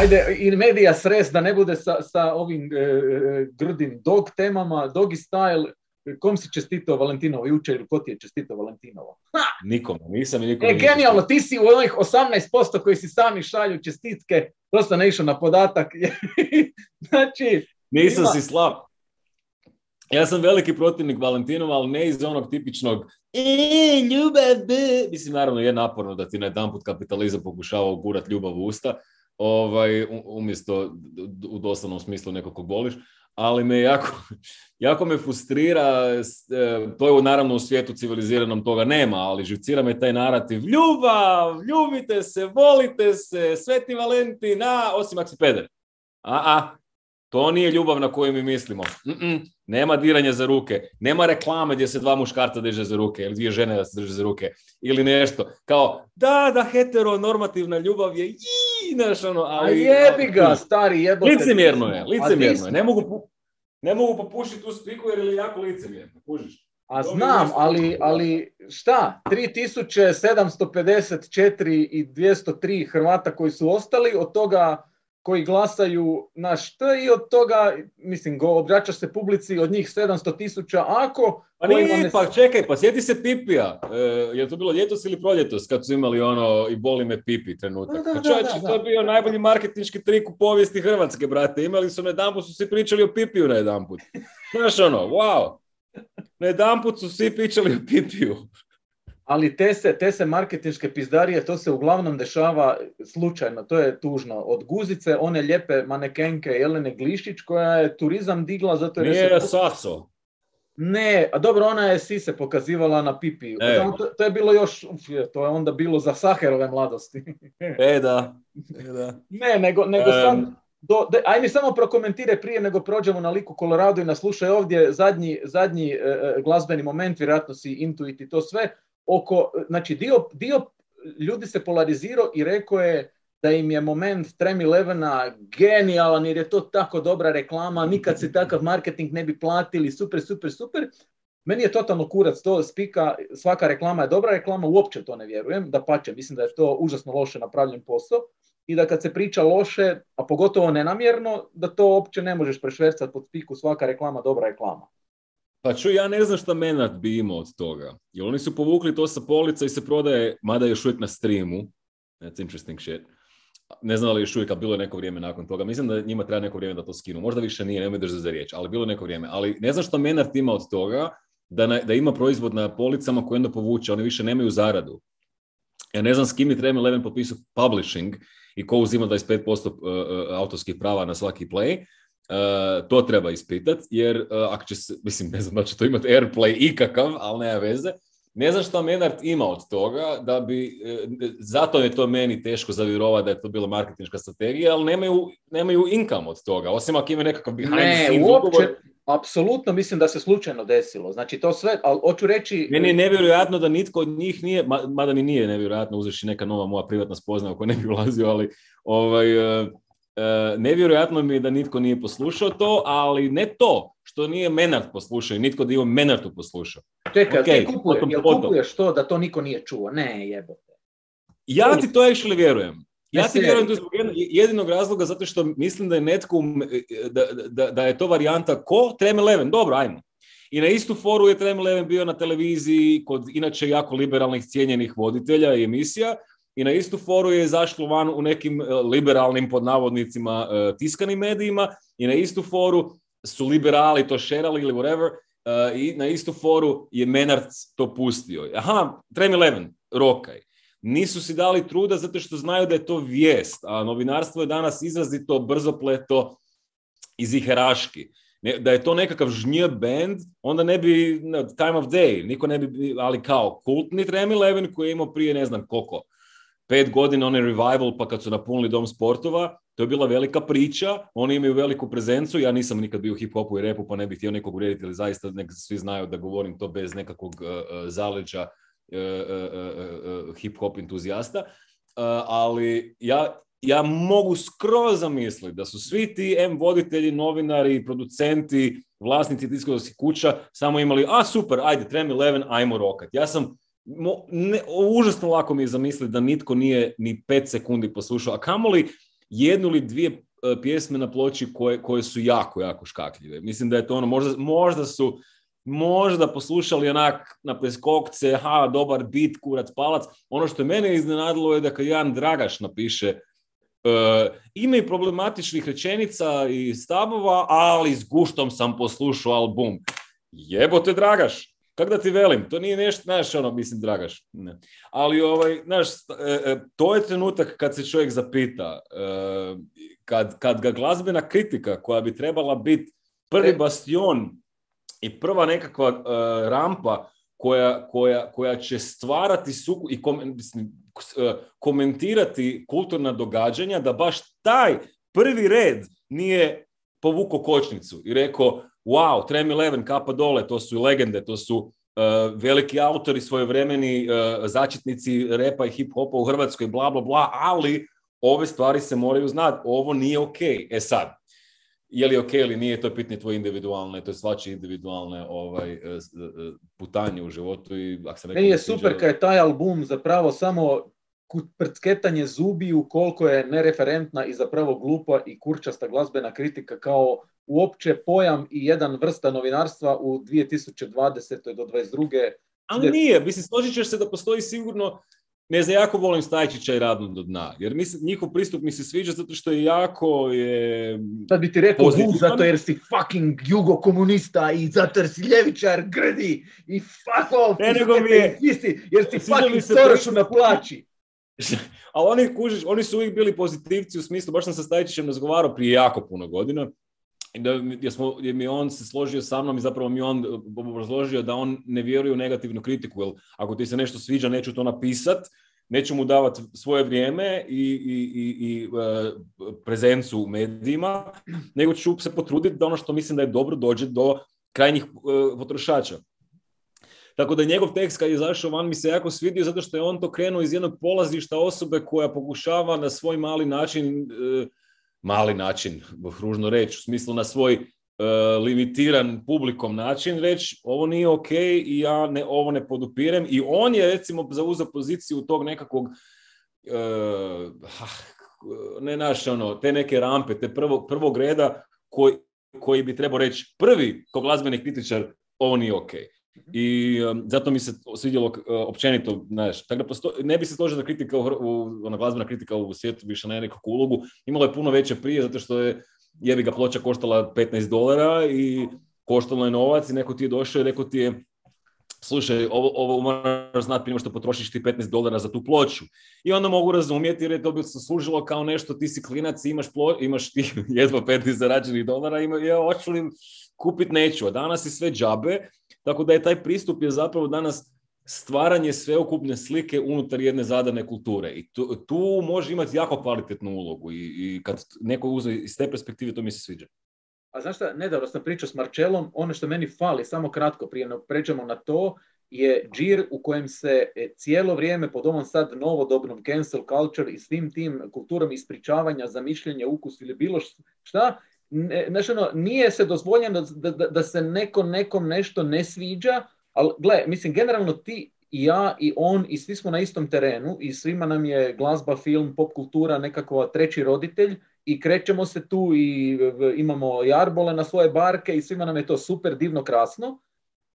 Ajde, in medija sres da ne bude sa, sa ovim e, e grdim dog temama, dogi style, kom si čestitao Valentinovo jučer ili ko ti je čestitao Valentinovo? Ha! nisam E, genijalno, ti si u onih 18% koji si sami šalju čestitke, dosta ne išao na podatak. znači, nisam si slab. Ja sam veliki protivnik Valentinova, ali ne iz onog tipičnog e, ljubav, be. Mislim, naravno je naporno da ti na jedan put kapitalizam pokušava ugurat ljubav u usta, ovaj, umjesto u doslovnom smislu nekog ko voliš, ali me jako, jako me frustrira, e, to je naravno u svijetu civiliziranom toga nema, ali živcira me taj narativ, ljubav, ljubite se, volite se, sveti valenti, na, osim ako A, a, to nije ljubav na koju mi mislimo. mm Nema diranja za ruke. Nema reklame gdje se dva muškarca drže za ruke ili dvije žene da se drže za ruke ili nešto. Kao, da, da, heteronormativna ljubav je ono, ali... A jebi ga, stari jebote. Licemjerno je, je. Ne mogu, ne mogu popušiti tu spiku jer je jako licemjerno, A znam, ali, ali šta, 3754 i 203 Hrvata koji su ostali, od toga koji glasaju na što i od toga, mislim, go, se publici od njih 700 tisuća ako... Pa nije, pa čekaj, pa sjeti se Pipija. E, je to bilo ljetos ili proljetos kad su imali ono i boli me Pipi trenutak? pa to je bio najbolji marketinški trik u povijesti Hrvatske, brate. Imali su na put, su svi pričali o Pipiju na put. Znaš ono, wow. Na put su svi pričali o Pipiju ali te se, te se marketinške pizdarije, to se uglavnom dešava slučajno, to je tužno. Od guzice, one lijepe manekenke Jelene Glišić koja je turizam digla zato jer... Nije Ne, a dobro, ona je si se pokazivala na pipi. E. To, to, je bilo još, uf, to je onda bilo za Saherove mladosti. e, da. E, da. Ne, nego, nego sam, do, aj mi samo prokomentiraj prije nego prođemo na liku Kolorado i naslušaj ovdje zadnji, zadnji e, e, glazbeni moment, vjerojatno si intuiti to sve oko, znači dio, dio ljudi se polarizirao i rekao je da im je moment Trem Elevena genijalan jer je to tako dobra reklama, nikad se takav marketing ne bi platili, super, super, super. Meni je totalno kurac to spika, svaka reklama je dobra reklama, uopće to ne vjerujem, da pače, mislim da je to užasno loše napravljen posao i da kad se priča loše, a pogotovo nenamjerno, da to uopće ne možeš prešvercati pod spiku svaka reklama dobra reklama. Pa čuj, ja ne znam šta Menat bi imao od toga. Jer oni su povukli to sa polica i se prodaje, mada je još uvijek na streamu. That's interesting shit. Ne znam li još uvijek, ali bilo je neko vrijeme nakon toga. Mislim da njima treba neko vrijeme da to skinu. Možda više nije, nemoj drže za riječ, ali bilo je neko vrijeme. Ali ne znam šta menat ima od toga, da, da ima proizvod na policama koji onda povuče, oni više nemaju zaradu. Ja ne znam s kim je Trem Eleven potpisao publishing i ko uzima 25% eh, eh, autorskih prava na svaki play, Eh, to treba ispitati, jer uh, ako će se, mislim, ne znam da će to imati airplay ikakav, ali nema veze. Ne znam što Menard ima od toga, da bi, eh, zato je to meni teško zavirovati da je to bila marketinška strategija, ali nemaju, nemaju income od toga, osim ako imaju nekakav behind ne, uopće, apsolutno mislim da se slučajno desilo. Znači to sve, ali hoću reći... Meni je nevjerojatno da nitko od njih nije, mada ni nije nevjerojatno uzeši neka nova moja privatna spoznaja koju ne bi ulazio, ali ovaj, E, nevjerojatno mi je da nitko nije poslušao to, ali ne to što nije Menard poslušao i nitko da je Menardu poslušao. Čekaj, okay, kupuješ to da to niko nije čuo? Ne, jebote. Ja ti to actually vjerujem. Ja ti vjerujem zbog jedinog razloga zato što mislim da je netko, da, da, da je to varijanta ko Trem Eleven, dobro, ajmo. I na istu foru je Trem Eleven bio na televiziji kod inače jako liberalnih cijenjenih voditelja i emisija i na istu foru je izašlo van u nekim e, liberalnim podnavodnicima e, tiskanim medijima i na istu foru su liberali to šerali ili whatever e, i na istu foru je Menards to pustio. Aha, Trem Eleven, rokaj. Nisu si dali truda zato što znaju da je to vijest, a novinarstvo je danas izrazito brzopleto i ziheraški. Da je to nekakav žnje band, onda ne bi time of day, niko ne bi, ali kao kultni Trem Eleven koji je imao prije ne znam koliko, pet godina onaj revival pa kad su napunili dom sportova, to je bila velika priča, oni imaju veliku prezencu, ja nisam nikad bio u hip-hopu i repu pa ne bih htio nekog urediti, ali zaista nek svi znaju da govorim to bez nekakvog e, e, zaleđa e, hip-hop entuzijasta, ali ja, ja mogu skroz zamisliti da su svi ti M voditelji, novinari, producenti, vlasnici diskodoskih kuća samo imali, a super, ajde, Trem 11, ajmo rokat. Ja sam Mo, ne, užasno lako mi je zamisliti da nitko nije ni pet sekundi poslušao, a kamoli jednu ili dvije e, pjesme na ploči koje, koje su jako, jako škakljive. Mislim da je to ono, možda, možda su možda poslušali onak na preskokce, ha, dobar bit, kurac, palac. Ono što je mene iznenadilo je da kad Jan Dragaš napiše e, ima i problematičnih rečenica i stabova ali s guštom sam poslušao album. Jebote, Dragaš, tako da ti velim, to nije nešto, znaš, ono, mislim, dragaš. Ne. Ali, ovaj, znaš, e, e, to je trenutak kad se čovjek zapita, e, kad, kad ga glazbena kritika koja bi trebala biti prvi bastion i prva nekakva rampa koja, koja, koja će stvarati suku i komentirati kulturna događanja, da baš taj prvi red nije povuko kočnicu i rekao wow, Trem Eleven, kapa dole, to su legende, to su e, veliki autori svoje vremeni, e, začetnici repa i hip-hopa u Hrvatskoj, bla, bla, bla, ali ove stvari se moraju znati. Ovo nije ok. E sad, je li ok ili nije, to je pitanje tvoje individualne, to je svačije individualne ovaj, e, putanje u životu. I, je super kad je taj album zapravo samo prcketanje zubiju koliko je nereferentna i zapravo glupa i kurčasta glazbena kritika kao uopće pojam i jedan vrsta novinarstva u 2020. do 2022. Ali nije, mislim, složit ćeš se da postoji sigurno, ne znam, jako volim Stajčića i radno do dna, jer mislim, njihov pristup mi se sviđa zato što je jako je... Sad bi ti rekao pozitivan. zato jer si fucking jugo komunista i zato jer si ljevičar grdi i fuck off, jer si fucking Sorošu na plaći. Ali oni, kužiš, oni su uvijek bili pozitivci u smislu, baš sam sa Stajićićem razgovarao prije jako puno godina, da, jer, smo, je mi on se složio sa mnom i zapravo mi on razložio da on ne vjeruje u negativnu kritiku, jer ako ti se nešto sviđa, neću to napisat, neću mu davati svoje vrijeme i, i, i, i e, prezencu u medijima, nego ću se potruditi da ono što mislim da je dobro dođe do krajnjih e, potrošača. Tako da njegov tekst kad je izašao van mi se jako svidio zato što je on to krenuo iz jednog polazišta osobe koja pokušava na svoj mali način, e, mali način, ružno reći, u smislu na svoj e, limitiran publikom način reći ovo nije ok i ja ne, ovo ne podupirem i on je recimo zauzao poziciju tog nekakvog e, ne naš ono, te neke rampe, te prvo, prvog reda koji, koji bi trebao reći prvi kao glazbeni kritičar ovo nije okej. Okay. I zato mi se svidjelo uh, općenito, znaš, tako da posto... ne bi se složio da kritika, u, u, ona glazbena kritika u svijetu više ne nekakvu ulogu. imalo je puno veće prije zato što je jebi ga ploča koštala 15 dolara i koštalo je novac i neko ti je došao i rekao ti je slušaj, ovo, ovo moraš znati prije što potrošiš ti 15 dolara za tu ploču. I onda mogu razumjeti jer je to bi se služilo kao nešto, ti si klinac imaš, plo, imaš ti jedva 15 zarađenih dolara ima, ja hoću li kupit neću. A danas je sve džabe tako da je taj pristup je zapravo danas stvaranje sveukupne slike unutar jedne zadane kulture. I tu, tu može imati jako kvalitetnu ulogu i, i kad neko uze iz te perspektive, to mi se sviđa. A znaš šta, nedavno sam pričao s Marčelom, ono što meni fali, samo kratko prije pređemo na to, je džir u kojem se e, cijelo vrijeme pod ovom sad novodobnom cancel culture i svim tim kulturom ispričavanja za ukus ili bilo šta, ne, ono, nije se dozvoljeno da, da, da, se neko nekom nešto ne sviđa, ali gle, mislim, generalno ti i ja i on i svi smo na istom terenu i svima nam je glazba, film, pop kultura nekako treći roditelj i krećemo se tu i imamo jarbole na svoje barke i svima nam je to super, divno, krasno.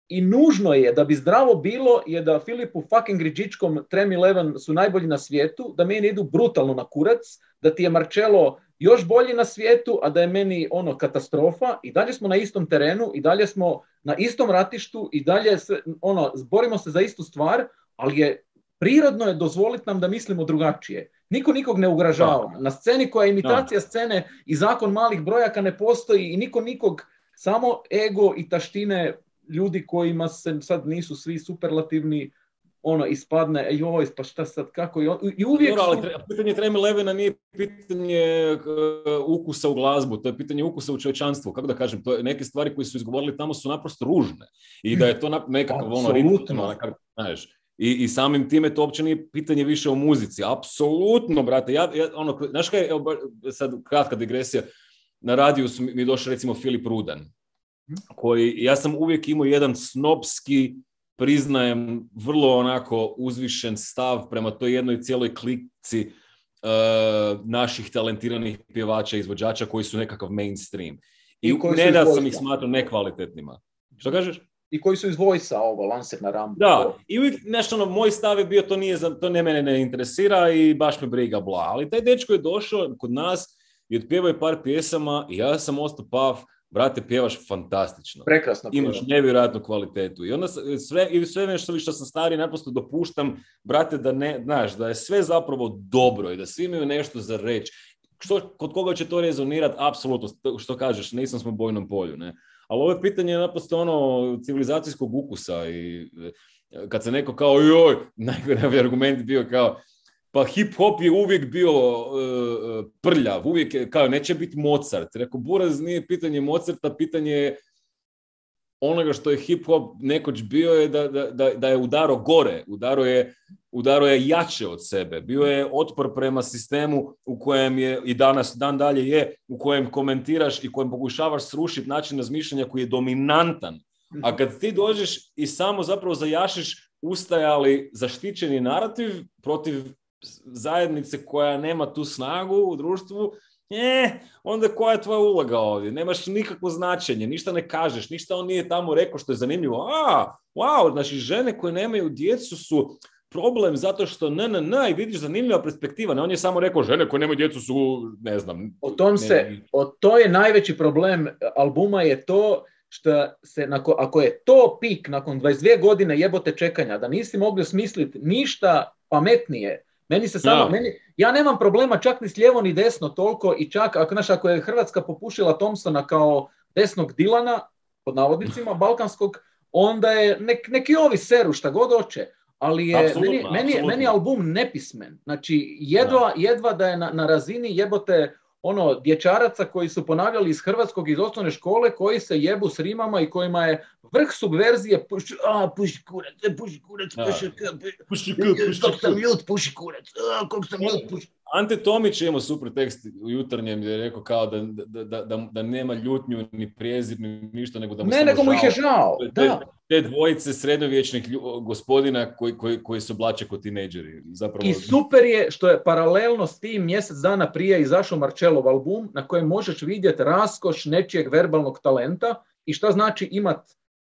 I nužno je da bi zdravo bilo je da Filipu fucking Riđičkom Eleven, su najbolji na svijetu, da meni idu brutalno na kurac, da ti je Marcello još bolji na svijetu, a da je meni ono katastrofa i dalje smo na istom terenu i dalje smo na istom ratištu i dalje se, ono, borimo se za istu stvar, ali je prirodno je dozvoliti nam da mislimo drugačije. Niko nikog ne ugražava. Na sceni koja je imitacija scene i zakon malih brojaka ne postoji i niko nikog, samo ego i taštine ljudi kojima se sad nisu svi superlativni ono ispadne, joj, pa šta sad, kako? I, i uvijek... Dobro, ali tre, pitanje Treme Levena nije pitanje eh, ukusa u glazbu, to je pitanje ukusa u čovječanstvu, kako da kažem, to je neke stvari koje su izgovorili tamo su naprosto ružne i da je to nekakav ono ritmo, ono, znaš, i, I samim time to uopće nije pitanje više o muzici. Apsolutno, brate. Ja, ja, ono, znaš kaj, evo, sad kratka digresija, na radiju mi, mi recimo Filip Rudan, mhm. koji, ja sam uvijek imao jedan snobski priznajem vrlo onako uzvišen stav prema toj jednoj cijeloj klici e, naših talentiranih pjevača i izvođača koji su nekakav mainstream. I, I ne da sam ih smatrao nekvalitetnima. Što kažeš? I koji su iz Vojsa, ovo, Lancer na rambu. Da, i uvijek, nešto ono, moj stav je bio, to, nije, to ne mene ne interesira i baš me briga, bla. Ali taj dečko je došao kod nas i otpjevao je par pjesama i ja sam ostao pav, brate, pjevaš fantastično. Prekrasno Imaš nevjerojatnu kvalitetu. I onda sve, i sve nešto što sam stari, naprosto dopuštam, brate, da ne, znaš, da je sve zapravo dobro i da svi imaju nešto za reći. Što, kod koga će to rezonirati? Apsolutno, što kažeš, nisam smo u bojnom polju, ne? Ali ovo je pitanje naprosto ono civilizacijskog ukusa i e, kad se neko kao joj, najgori argument bio kao pa hip hop je uvijek bio e, e, prljav, uvijek je, kao neće biti Mozart. Rekao, Buraz nije pitanje Mozarta, pitanje je onoga što je hip hop nekoć bio je da, da, da je udaro gore, udaro je, je jače od sebe. Bio je otpor prema sistemu u kojem je i danas dan dalje je u kojem komentiraš i kojem pokušavaš srušiti način razmišljanja koji je dominantan. A kad ti dođeš i samo zapravo zajašiš ustajali zaštićeni narativ protiv zajednice koja nema tu snagu u društvu, e, onda koja je tvoja uloga ovdje? Nemaš nikakvo značenje, ništa ne kažeš, ništa on nije tamo rekao što je zanimljivo. A, wow, znači žene koje nemaju djecu su problem zato što ne, ne, ne, i vidiš zanimljiva perspektiva. Ne, on je samo rekao žene koje nemaju djecu su, ne znam. O se, to je najveći problem albuma je to što se, nako, ako je to pik nakon 22 godine jebote čekanja, da nisi mogli smisliti ništa pametnije, meni se samo, meni, ja nemam problema čak ni s lijevo ni desno toliko i čak, ako, znaš, ako je Hrvatska popušila Thompsona kao desnog Dilana, pod navodnicima, balkanskog, onda je nek, neki ovi seru šta god hoće, Ali je, meni, meni, album nepismen. Znači, jedva, jedva da je na, na razini jebote ono dječaraca koji su ponavljali iz hrvatskog iz osnovne škole koji se jebu s rimama i kojima je vrh subverzije puši, a, puši kurac, puši kurac, puši, kurac, puši, kurac, puši, kurac, puši, kurac, puši, kurac Ante Tomić je imao super tekst u jutarnjem gdje je rekao kao da, da, da, da nema ljutnju, ni prijezir, ni ništa, nego da mu Ne, nego mu ih je žao. Te, da. te dvojice sredovječnih gospodina koji, koji, koji se oblače kao tineđeri. Zapravo... I super je što je paralelno s tim mjesec dana prije izašao Marcelov album na kojem možeš vidjeti raskoš nečijeg verbalnog talenta i šta znači imat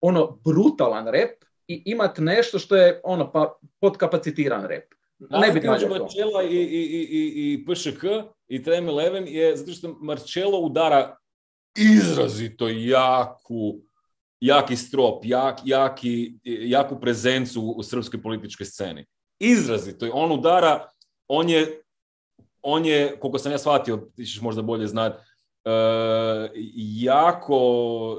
ono brutalan rep i imat nešto što je ono pa, podkapacitiran rep bi i, i, i, i PŠK i Trem Eleven je zato što Marcello udara izrazito jaku jaki strop, jak, jaki, jaku prezencu u srpskoj političkoj sceni. Izrazito. On udara, on je, on je koliko sam ja shvatio, ti ćeš možda bolje znati, eh, jako,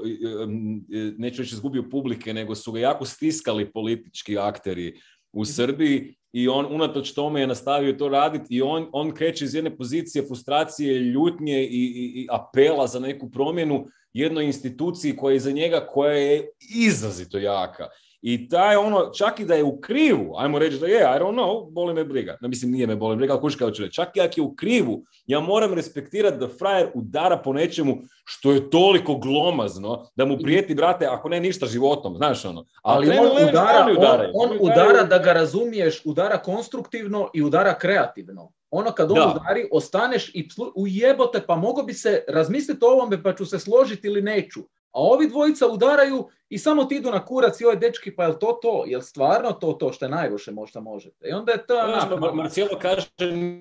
eh, eh, neću reći izgubio publike, nego su ga jako stiskali politički akteri u mhm. Srbiji i on unatoč tome je nastavio to raditi i on, on kreće iz jedne pozicije frustracije, ljutnje i, i, i apela za neku promjenu jednoj instituciji koja je iza njega, koja je izrazito jaka. I taj ono, čak i da je u krivu, ajmo reći da je, I don't know, boli me briga. No, mislim, nije me boli briga, ali kuška reći. Čak i ako je u krivu, ja moram respektirati da frajer udara po nečemu što je toliko glomazno da mu prijeti, brate, ako ne ništa životom, znaš ono. Ali, on, udara, on, udara da ga razumiješ, udara konstruktivno i udara kreativno. Ono kad on udari, ostaneš i jebote ujebote, pa mogo bi se razmisliti o ovome, pa ću se složiti ili neću. A ovi dvojica udaraju i samo ti idu na kurac i ove ovaj dečki, pa jel to to? Jel stvarno to to što je najviše možda možete? I onda je to... kaže,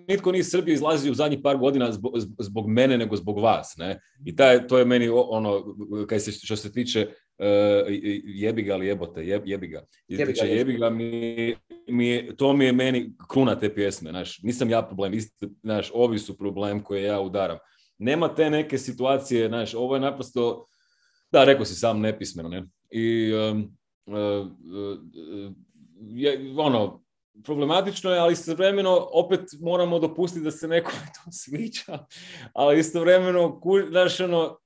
nitko nije Srbije izlazio u zadnjih par godina zbog, mene, nego zbog vas. Ne? I to je meni ono, se, što se tiče jebi jebiga ali jebote, jeb, jebiga. Jebiga, mi, mi, to mi je meni kruna te pjesme. Znaš, nisam ja problem, znaš, ovi su problem koje ja udaram. Nema te neke situacije, znaš, ovo je naprosto da, rekao si sam nepismeno, ne? I e, e, e, je, ono, problematično je, ali istovremeno opet moramo dopustiti da se nekome to sviđa, ali istovremeno, znaš, ono,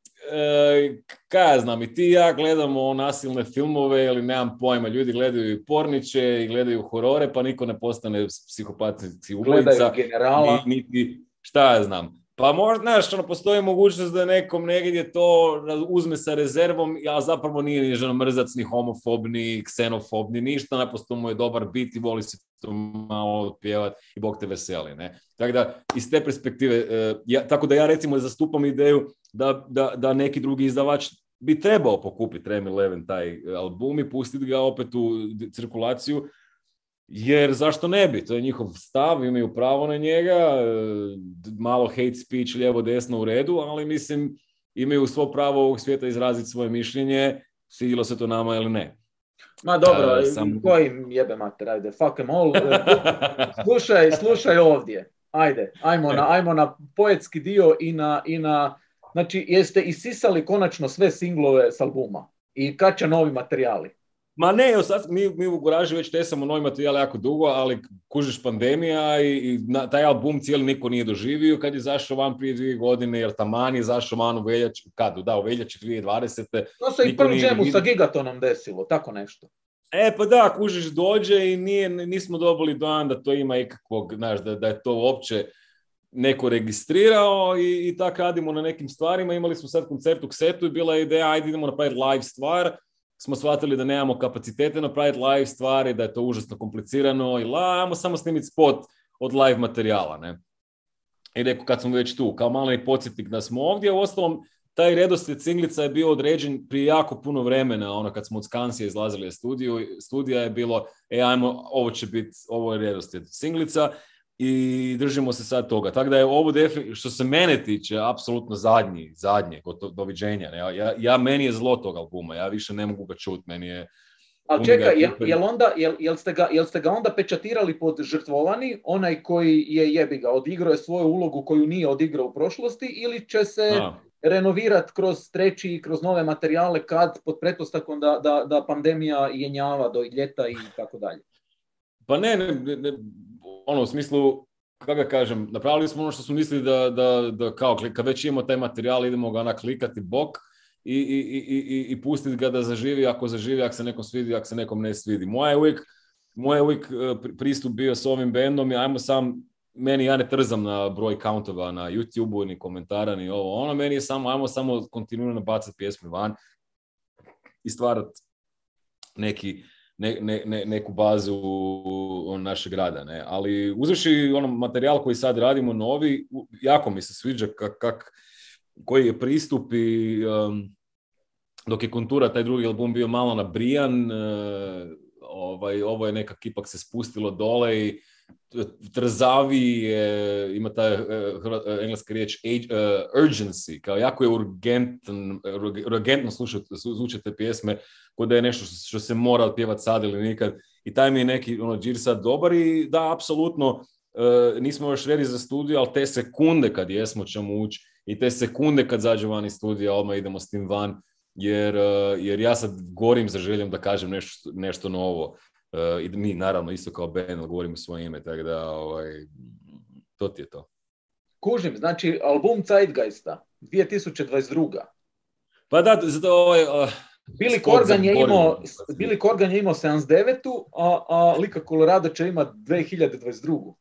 kaj ja znam, i ti i ja gledamo nasilne filmove ili nemam pojma, ljudi gledaju i porniće i gledaju horore, pa niko ne postane psihopatnici ubojica. Gledaju generala. Niti, šta ja znam. Pa možda, znaš, ono, postoji mogućnost da nekom negdje to uzme sa rezervom, a zapravo nije ni mrzac, ni homofob, ni ksenofob, ni ništa, naprosto mu je dobar bit i voli se to malo pjevat i Bog te veseli, ne? Tako da, iz te perspektive, e, ja, tako da ja recimo zastupam ideju da, da, da neki drugi izdavač bi trebao pokupiti Remy Leven taj album i pustiti ga opet u cirkulaciju jer zašto ne bi, to je njihov stav, imaju pravo na njega, e, malo hate speech lijevo desno u redu, ali mislim imaju svo pravo ovog svijeta izraziti svoje mišljenje, svidjelo se to nama ili ne. Ma dobro, uh, sam... kojim jebe mater, ajde, fuck em all, e, slušaj, slušaj ovdje, ajde, ajmo na, ajmo na poetski dio i na, i na, znači jeste isisali konačno sve singlove s albuma i kad će novi materijali? Ma ne, mi, mi u Guraži već tesamo novi materijal jako dugo, ali kužiš pandemija i, i na, taj album cijeli niko nije doživio kad je zašao van prije dvije godine, jer taman je zašao van u veljači, kad, da, u veljači 2020. To se i prvi džemu sa Gigatonom desilo, tako nešto. E pa da, kužiš dođe i nije, nismo dobili dojam da to ima ikakvog, znaš, da, da je to uopće neko registrirao i, i tako radimo na nekim stvarima. Imali smo sad koncert u Ksetu i bila je ideja, ajde idemo napraviti live stvar, smo shvatili da nemamo kapacitete napraviti live stvari, da je to užasno komplicirano i la, samo snimiti spot od live materijala, ne. I rekao kad smo već tu, kao mali podsjetnik da smo ovdje, u ostalom taj redoslijed singlica je bio određen prije jako puno vremena, ono kad smo od Skansije izlazili iz studiju, studija je bilo, e ajmo, ovo će biti, ovo je redoslijed singlica i držimo se sad toga. Tako da je ovo što se mene tiče apsolutno zadnji, zadnje, kod doviđenja. Ja, ja, meni je zlo tog albuma, ja više ne mogu ga čuti meni je... Ali čekaj, jel, onda, jel, ste ga, jel ste ga onda pečatirali pod žrtvovani, onaj koji je jebi ga, odigrao je svoju ulogu koju nije odigrao u prošlosti ili će se renovirati kroz treći i kroz nove materijale kad pod pretpostavkom da, da, da pandemija jenjava do ljeta i tako dalje? Pa ne, ne ono, u smislu, kako ga kažem, napravili smo ono što smo mislili da, da, da kao, kad već imamo taj materijal, idemo ga klikati bok i, i, i, i pustiti ga da zaživi, ako zaživi, ako se nekom svidi, ako se nekom ne svidi. Moja je uvijek, moj e, pristup bio s ovim bendom i ajmo sam, meni ja ne trzam na broj countova na YouTube-u, ni komentara, ni ovo, ono, meni je samo, ajmo samo kontinuirano bacati pjesme van i stvarati neki, ne, ne, neku bazu našeg rada. Ne? Ali uzevši ono materijal koji sad radimo novi, jako mi se sviđa koji je pristup i um, dok je kontura taj drugi album bio malo nabrijan, uh, e, ovaj, ovo je nekak ipak se spustilo dole i trzavi ima ta uh, engleska riječ urgency, kao jako je urgentno urgentno slušati slušate pjesme, kod da je nešto što se mora otpjevati sad ili nikad. I taj mi je neki ono, džir sad dobar i da, apsolutno, e, nismo još redi za studiju, ali te sekunde kad jesmo ćemo ući i te sekunde kad zađe van iz studija, odmah idemo s tim van, jer, e, jer ja sad gorim za željom da kažem nešto, nešto novo. E, I mi, naravno, isto kao Ben, govorimo svoje ime, tako da, ovaj, to ti je to. Kužim, znači, album Zeitgeista, 2022. Pa da, zato, ovaj, Billy Corgan, je imao, Billy 79-u, a, a Lika Colorado će imati 2022.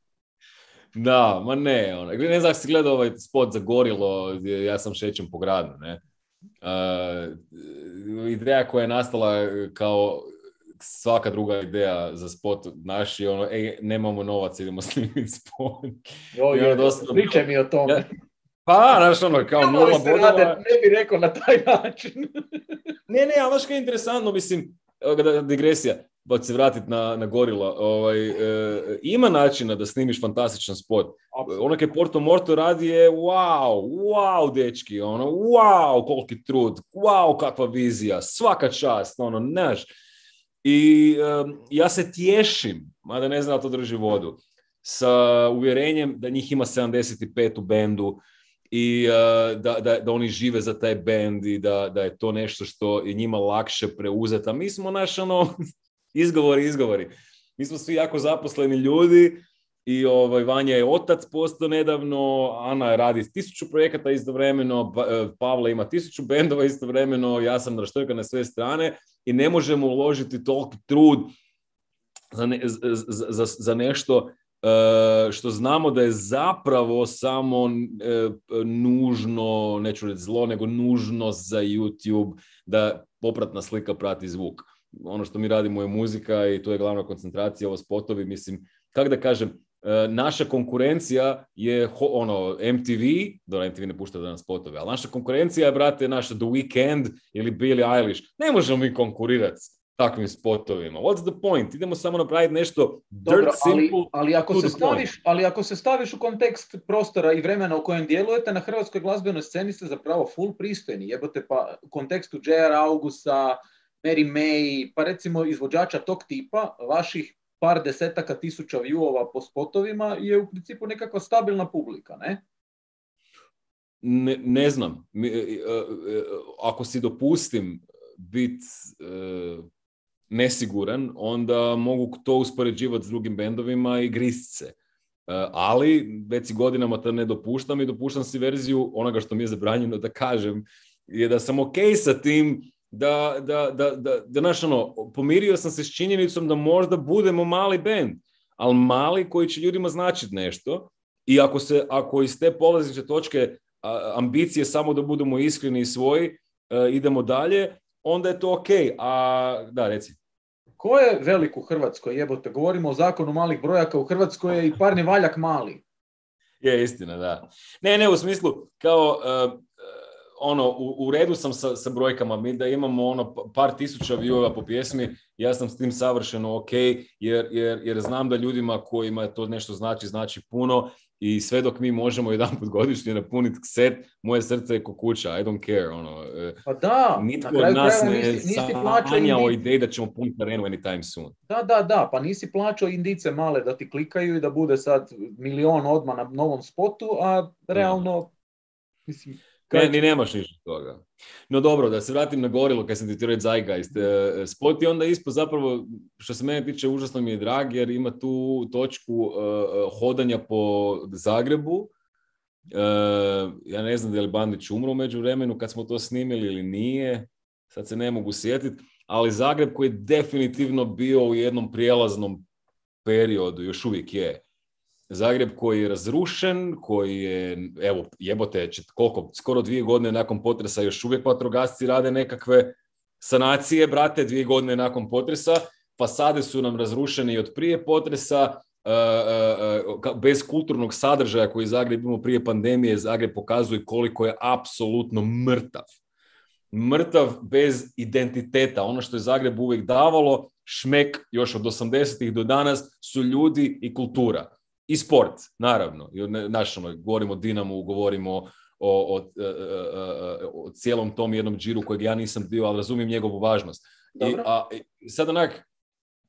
Da, ma ne. Ona. Ne znam si gledao ovaj spot za gorilo, ja sam šećem po gradu, ne? E, ideja koja je nastala kao svaka druga ideja za spot naš je ono, ej, nemamo novac, idemo snimiti spot. Jo, ono pričaj mi o tome. Pa, znaš, ono, kao nula ne bi rekao na taj način. ne, ne, ali znaš je interesantno, mislim, digresija, pa se vratiti na, na gorila. Ovaj, e, ima načina da snimiš fantastičan spot. Ono kaj Porto Morto radi je wow, wow, dečki, ono, wow, koliki trud, wow, kakva vizija, svaka čast, ono, neš. I e, ja se tješim, mada ne znam da to drži vodu, sa uvjerenjem da njih ima 75 u bendu, i e, da, da, da, oni žive za taj bend i da, da je to nešto što je njima lakše preuzeti. A mi smo naš ono, izgovori, izgovori. Mi smo svi jako zaposleni ljudi i ovaj, Vanja je otac postao nedavno, Ana radi tisuću projekata istovremeno, e, Pavla ima tisuću bendova istovremeno, ja sam raštrkan na sve strane i ne možemo uložiti toliki trud za, za, za nešto E, što znamo da je zapravo samo e, nužno, neću reći zlo, nego nužno za YouTube da popratna slika prati zvuk. Ono što mi radimo je muzika i to je glavna koncentracija, ovo spotovi, mislim, kako da kažem, e, naša konkurencija je ono MTV, dobro MTV ne pušta da nas spotove, ali naša konkurencija je, brate, naša The Weeknd ili Billie Eilish. Ne možemo mi konkurirati takvim spotovima. What's the point? Idemo samo napraviti nešto dirt ali, simple ali ako, se staviš, point. ali ako se staviš u kontekst prostora i vremena u kojem djelujete, na hrvatskoj glazbenoj sceni ste zapravo full pristojni. Jebote pa u kontekstu J.R. Augusta, Mary May, pa recimo izvođača tog tipa, vaših par desetaka tisuća viewova po spotovima je u principu nekakva stabilna publika, ne? Ne, znam. Mi, e, e, e, ako si dopustim bit nesiguran, onda mogu to uspoređivati s drugim bendovima i grist se. E, ali već si godinama to ne dopuštam i dopuštam si verziju onoga što mi je zabranjeno da kažem, je da sam ok sa tim da, da, da, naš, ono, pomirio sam se s činjenicom da možda budemo mali bend, ali mali koji će ljudima značiti nešto i ako, se, ako iz te polaziće točke ambicije samo da budemo iskreni i svoji, e, idemo dalje, onda je to ok. A, da, reci. Ko je velik u Hrvatskoj, jebote? Govorimo o zakonu malih brojaka, u Hrvatskoj je i parni valjak mali. Je, istina, da. Ne, ne, u smislu, kao, e, e, ono, u, redu sam sa, sa, brojkama, mi da imamo ono pa, par tisuća viova po pjesmi, ja sam s tim savršeno ok, jer, jer, jer znam da ljudima kojima to nešto znači, znači puno i sve dok mi možemo jedan put godišnje napuniti set, moje srce je kuća, I don't care, ono. E, pa da, nas ne nisi, o da ćemo puniti arenu anytime soon. Da, da, da, pa nisi plaćao indice male da ti klikaju i da bude sad milion odmah na novom spotu, a realno, mislim, Kaj... Ne, ni nemaš ništa toga. No dobro, da se vratim na gorilo kad sam ti ti Spoti Zeitgeist. E, spot je onda ispod zapravo, što se mene tiče, užasno mi je drag jer ima tu točku e, hodanja po Zagrebu. E, ja ne znam da je li Bandić umro u vremenu kad smo to snimili ili nije. Sad se ne mogu sjetiti. Ali Zagreb koji je definitivno bio u jednom prijelaznom periodu, još uvijek je Zagreb koji je razrušen, koji je, evo, jebote, čet, koliko, skoro dvije godine nakon potresa još uvijek vatrogasci rade nekakve sanacije, brate, dvije godine nakon potresa, fasade su nam razrušene i od prije potresa, e, e, e, bez kulturnog sadržaja koji Zagreb imao prije pandemije, Zagreb pokazuje koliko je apsolutno mrtav. Mrtav bez identiteta. Ono što je Zagreb uvijek davalo, šmek još od 80-ih do danas, su ljudi i kultura. I sport, naravno. I, naš, ono, govorimo o Dinamu, govorimo o, o, o, e, e, e, o cijelom tom jednom džiru kojeg ja nisam bio, ali razumijem njegovu važnost. I, a, sad onak,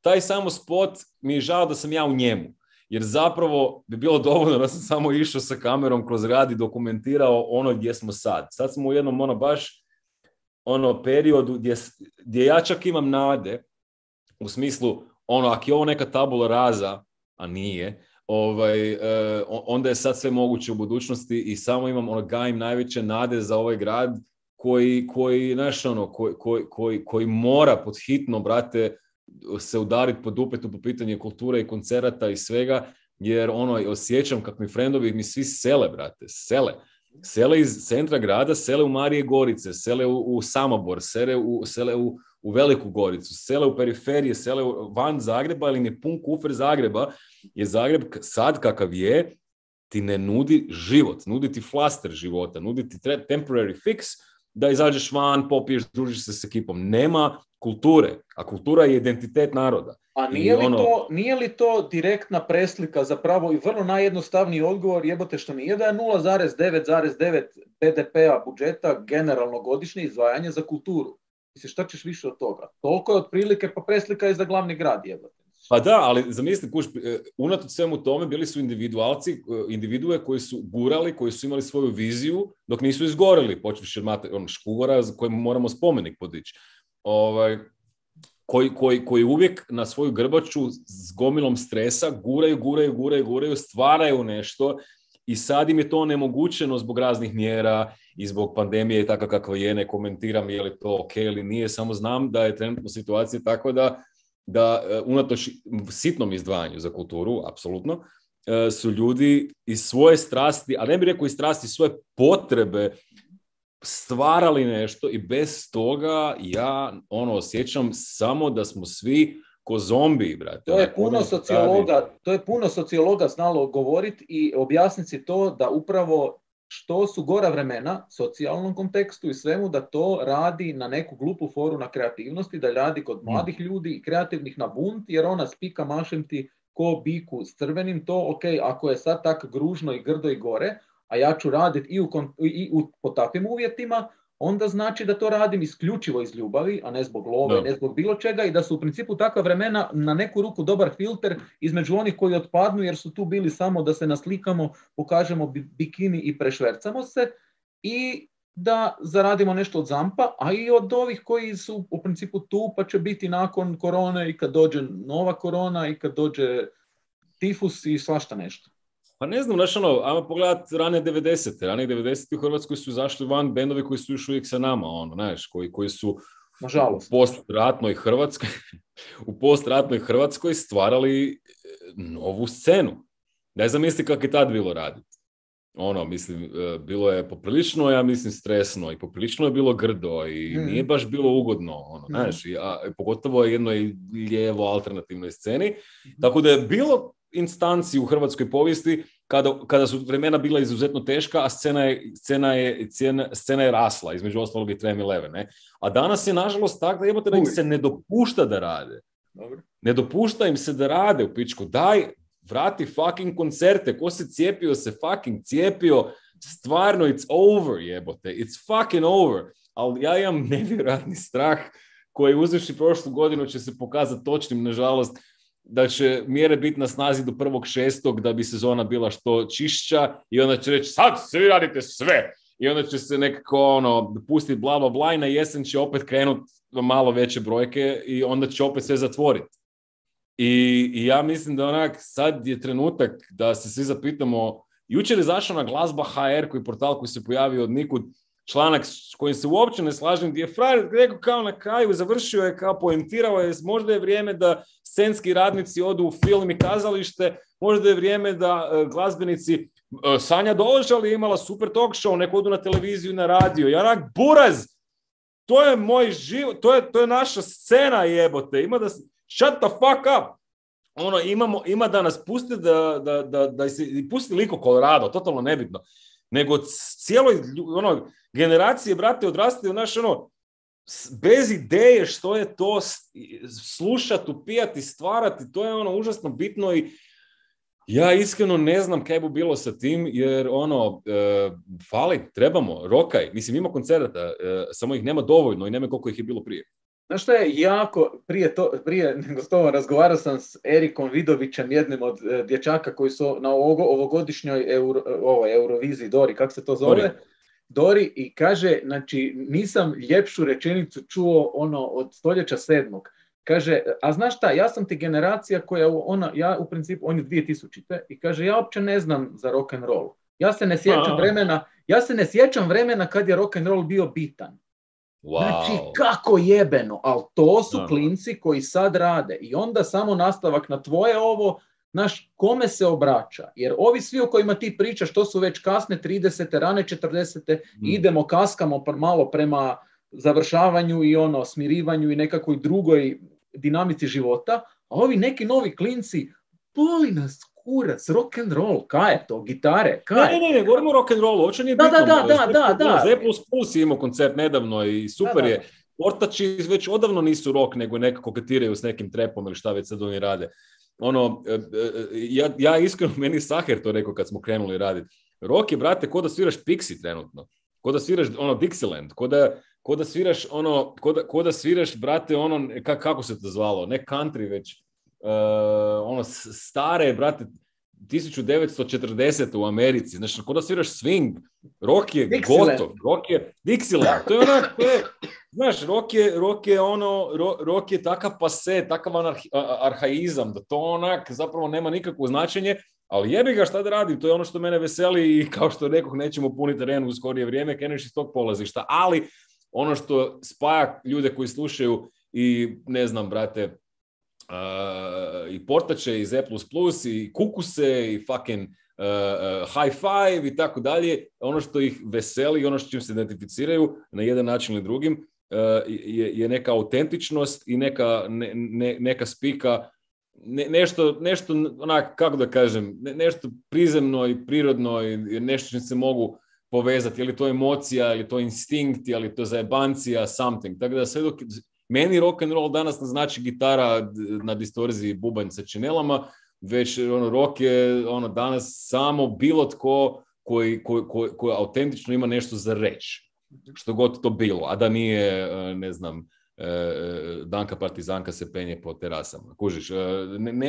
taj samo spot mi je žao da sam ja u njemu. Jer zapravo bi bilo dovoljno da sam samo išao sa kamerom kroz rad i dokumentirao ono gdje smo sad. Sad smo u jednom ono baš ono periodu gdje, gdje ja čak imam nade u smislu ono, ako je ovo neka tabula raza, a nije, ovaj, e, onda je sad sve moguće u budućnosti i samo imam ono gajim najveće nade za ovaj grad koji, koji, znaš, ono, koji, koji, koji, koji mora pod hitno, brate, se udariti pod upetu po pitanje kulture i koncerata i svega, jer ono, osjećam kako mi frendovi mi svi sele, brate, sele. Sele iz centra grada, sele u Marije Gorice, sele u, Samobor, sele u, sele u, Veliku Goricu, sele u periferije, sele van Zagreba, ali ne pun kufer Zagreba je Zagreb sad kakav je, ti ne nudi život, nudi ti flaster života, nudi ti temporary fix da izađeš van, popiješ, družiš se s ekipom. Nema kulture, a kultura je identitet naroda. A nije li, ono- to, nije li to direktna preslika zapravo i vrlo najjednostavniji odgovor jebote što nije da je 0,9,9 BDP-a budžeta generalno godišnje izdvajanje za kulturu. Mislim, šta ćeš više od toga? Toliko je otprilike, pa preslika je za glavni grad jebote. Pa da, ali zamisli, kuš, e, unatoč svemu tome bili su individualci, e, individue koji su gurali, koji su imali svoju viziju dok nisu izgoreli. počevši od on, škugora za kojim moramo spomenik podići. Ovaj, koji, koji, koji uvijek na svoju grbaču s gomilom stresa guraju, guraju, guraju, guraju, stvaraju nešto i sad im je to nemogućeno zbog raznih mjera i zbog pandemije i takav kakva je, ne komentiram je li to ok ili nije, samo znam da je trenutno situacija tako da da e, unatoč sitnom izdvajanju za kulturu, apsolutno, e, su ljudi iz svoje strasti, a ne bih rekao iz strasti, svoje potrebe stvarali nešto i bez toga ja ono osjećam samo da smo svi ko zombi, brate. To je puno sociologa, to je puno sociologa znalo govoriti i objasniti to da upravo što su gora vremena, socijalnom kontekstu i svemu, da to radi na neku glupu foru na kreativnosti, da radi kod mm. mladih ljudi i kreativnih na bunt, jer ona spika mašem ti ko biku s crvenim, to ok, ako je sad tak gružno i grdo i gore, a ja ću raditi i, u, i u, po takvim uvjetima, onda znači da to radim isključivo iz ljubavi, a ne zbog love, ne zbog bilo čega i da su u principu takva vremena na neku ruku dobar filter između onih koji otpadnu jer su tu bili samo da se naslikamo, pokažemo bikini i prešvercamo se i da zaradimo nešto od zampa, a i od ovih koji su u principu tu pa će biti nakon korone i kad dođe nova korona i kad dođe tifus i svašta nešto. Pa ne znam, znaš ono, ajmo pogledat rane 90. Rane 90. u Hrvatskoj su zašli van bendovi koji su još uvijek sa nama, ono, znaš, koji, koji su u postratnoj Hrvatskoj, u postratnoj Hrvatskoj stvarali e, novu scenu. znam, zamislite kako je tad bilo raditi. Ono, mislim, e, bilo je poprilično, ja mislim, stresno i poprilično je bilo grdo i mm. nije baš bilo ugodno, ono, mm. znaš, i, a, pogotovo jednoj lijevo alternativnoj sceni. Mhm. Tako da je bilo instanci u hrvatskoj povijesti kada, kada su vremena bila izuzetno teška, a scena je, scena je, scena, je rasla, između ostalog i leve ne? A danas je, nažalost, tako da jebote da im se ne dopušta da rade. Dobro. Ne dopušta im se da rade u pičku. Daj, vrati fucking koncerte. Ko se cijepio, se fucking cijepio. Stvarno, it's over, jebote. It's fucking over. Ali ja imam nevjerojatni strah koji uzevši prošlu godinu će se pokazati točnim, nažalost, da će mjere biti na snazi do prvog šestog da bi sezona bila što čišća i onda će reći sad svi radite sve i onda će se nekako ono pustiti bla bla bla i na jesen će opet krenut malo veće brojke i onda će opet sve zatvoriti. I, I, ja mislim da onak sad je trenutak da se svi zapitamo Jučer je zašao na glazba HR koji portal koji se pojavio od nikud članak s kojim se uopće ne slažem gdje je frajer rekao kao na kraju, završio je kao poentirao je, možda je vrijeme da scenski radnici odu u film i kazalište, možda je vrijeme da e, glazbenici e, Sanja Doložal je imala super talk show, neko odu na televiziju, i na radio. Ja onak, buraz! To je moj život, to je, naša scena jebote. Ima da, shut the fuck up! Ono, ima da nas pusti da, da, da, pusti liko Colorado, totalno nebitno nego cijeloj ono, generacije, brate, odrastaju, znaš, ono, bez ideje što je to slušati, upijati, stvarati, to je ono užasno bitno i ja iskreno ne znam kaj bi bilo sa tim, jer ono, e, fali, trebamo, rokaj, mislim ima koncerata, e, samo ih nema dovoljno i nema koliko ih je bilo prije. Znaš što je jako, prije, to, nego s razgovarao sam s Erikom Vidovićem, jednim od e, dječaka koji su na ovogodišnjoj Euro, ovo, Euroviziji, Dori, kako se to zove? Dori. i kaže, znači, nisam ljepšu rečenicu čuo ono od stoljeća sedmog. Kaže, a znaš šta, ja sam ti generacija koja, ona, ja u principu, on je 2000-te i kaže, ja uopće ne znam za rock and roll. Ja se ne sjećam vremena, ja se ne sjećam vremena kad je rock and roll bio bitan. Znači, wow. Znači, kako jebeno, ali to su klinci koji sad rade. I onda samo nastavak na tvoje ovo, znaš kome se obraća? Jer ovi svi o kojima ti pričaš, to su već kasne 30. rane 40. Mm. idemo, kaskamo malo prema završavanju i ono smirivanju i nekakvoj drugoj dinamici života, a ovi neki novi klinci, boli nas kurac, rock and roll, Ka je to, gitare, je? Ne, ne, ne, govorimo o rock and rollu, oče nije da, bitno. Da, da, ono, da, da, da. Zeplus Plus je imao koncert nedavno i super je. Portači već odavno nisu rock, nego nekako koketiraju s nekim trepom ili šta već sad oni rade. Ono, e, e, e, ja, ja iskreno, meni Saher to rekao kad smo krenuli raditi. Rock je, brate, ko da sviraš Pixi trenutno. Ko da sviraš, ono, Dixieland. Ko da, ko da sviraš, ono, ko da, sviraš, brate, ono, kako se to zvalo? Ne country, već Eh, ono stare, brate, 1940 u Americi, znači kod da sviraš swing, rock je goto gotov, rock je Dixieland, to je onak, to je, znaš, rock je, je ono, rock je takav pase, takav anarhi, arhaizam, da to onak zapravo nema nikakvo značenje, ali jebi ga šta da radim, to je ono što mene veseli i kao što rekoh nećemo puniti terenu u skorije vrijeme, kreneš iz tog polazišta, ali ono što spaja ljude koji slušaju i ne znam, brate, i portače i Z++ i kukuse i fucking uh, high five i tako dalje, ono što ih veseli i ono što čim se identificiraju na jedan način ili drugim e, je, je neka autentičnost i neka, neka spika ne, nešto, nešto onak, kako da kažem, nešto prizemno i prirodno i nešto čim se mogu povezati, je li to emocija, je li to instinkt, je li to zajebancija, something. Tako da sve dok, meni rock and roll danas ne znači gitara na distorziji bubanj sa činelama, već ono, rock je ono, danas samo bilo tko koji, koji, koji, autentično ima nešto za reći. Što god to bilo, a da nije, e, ne znam, E, e, Danka Partizanka se penje po terasama. Kužiš, e,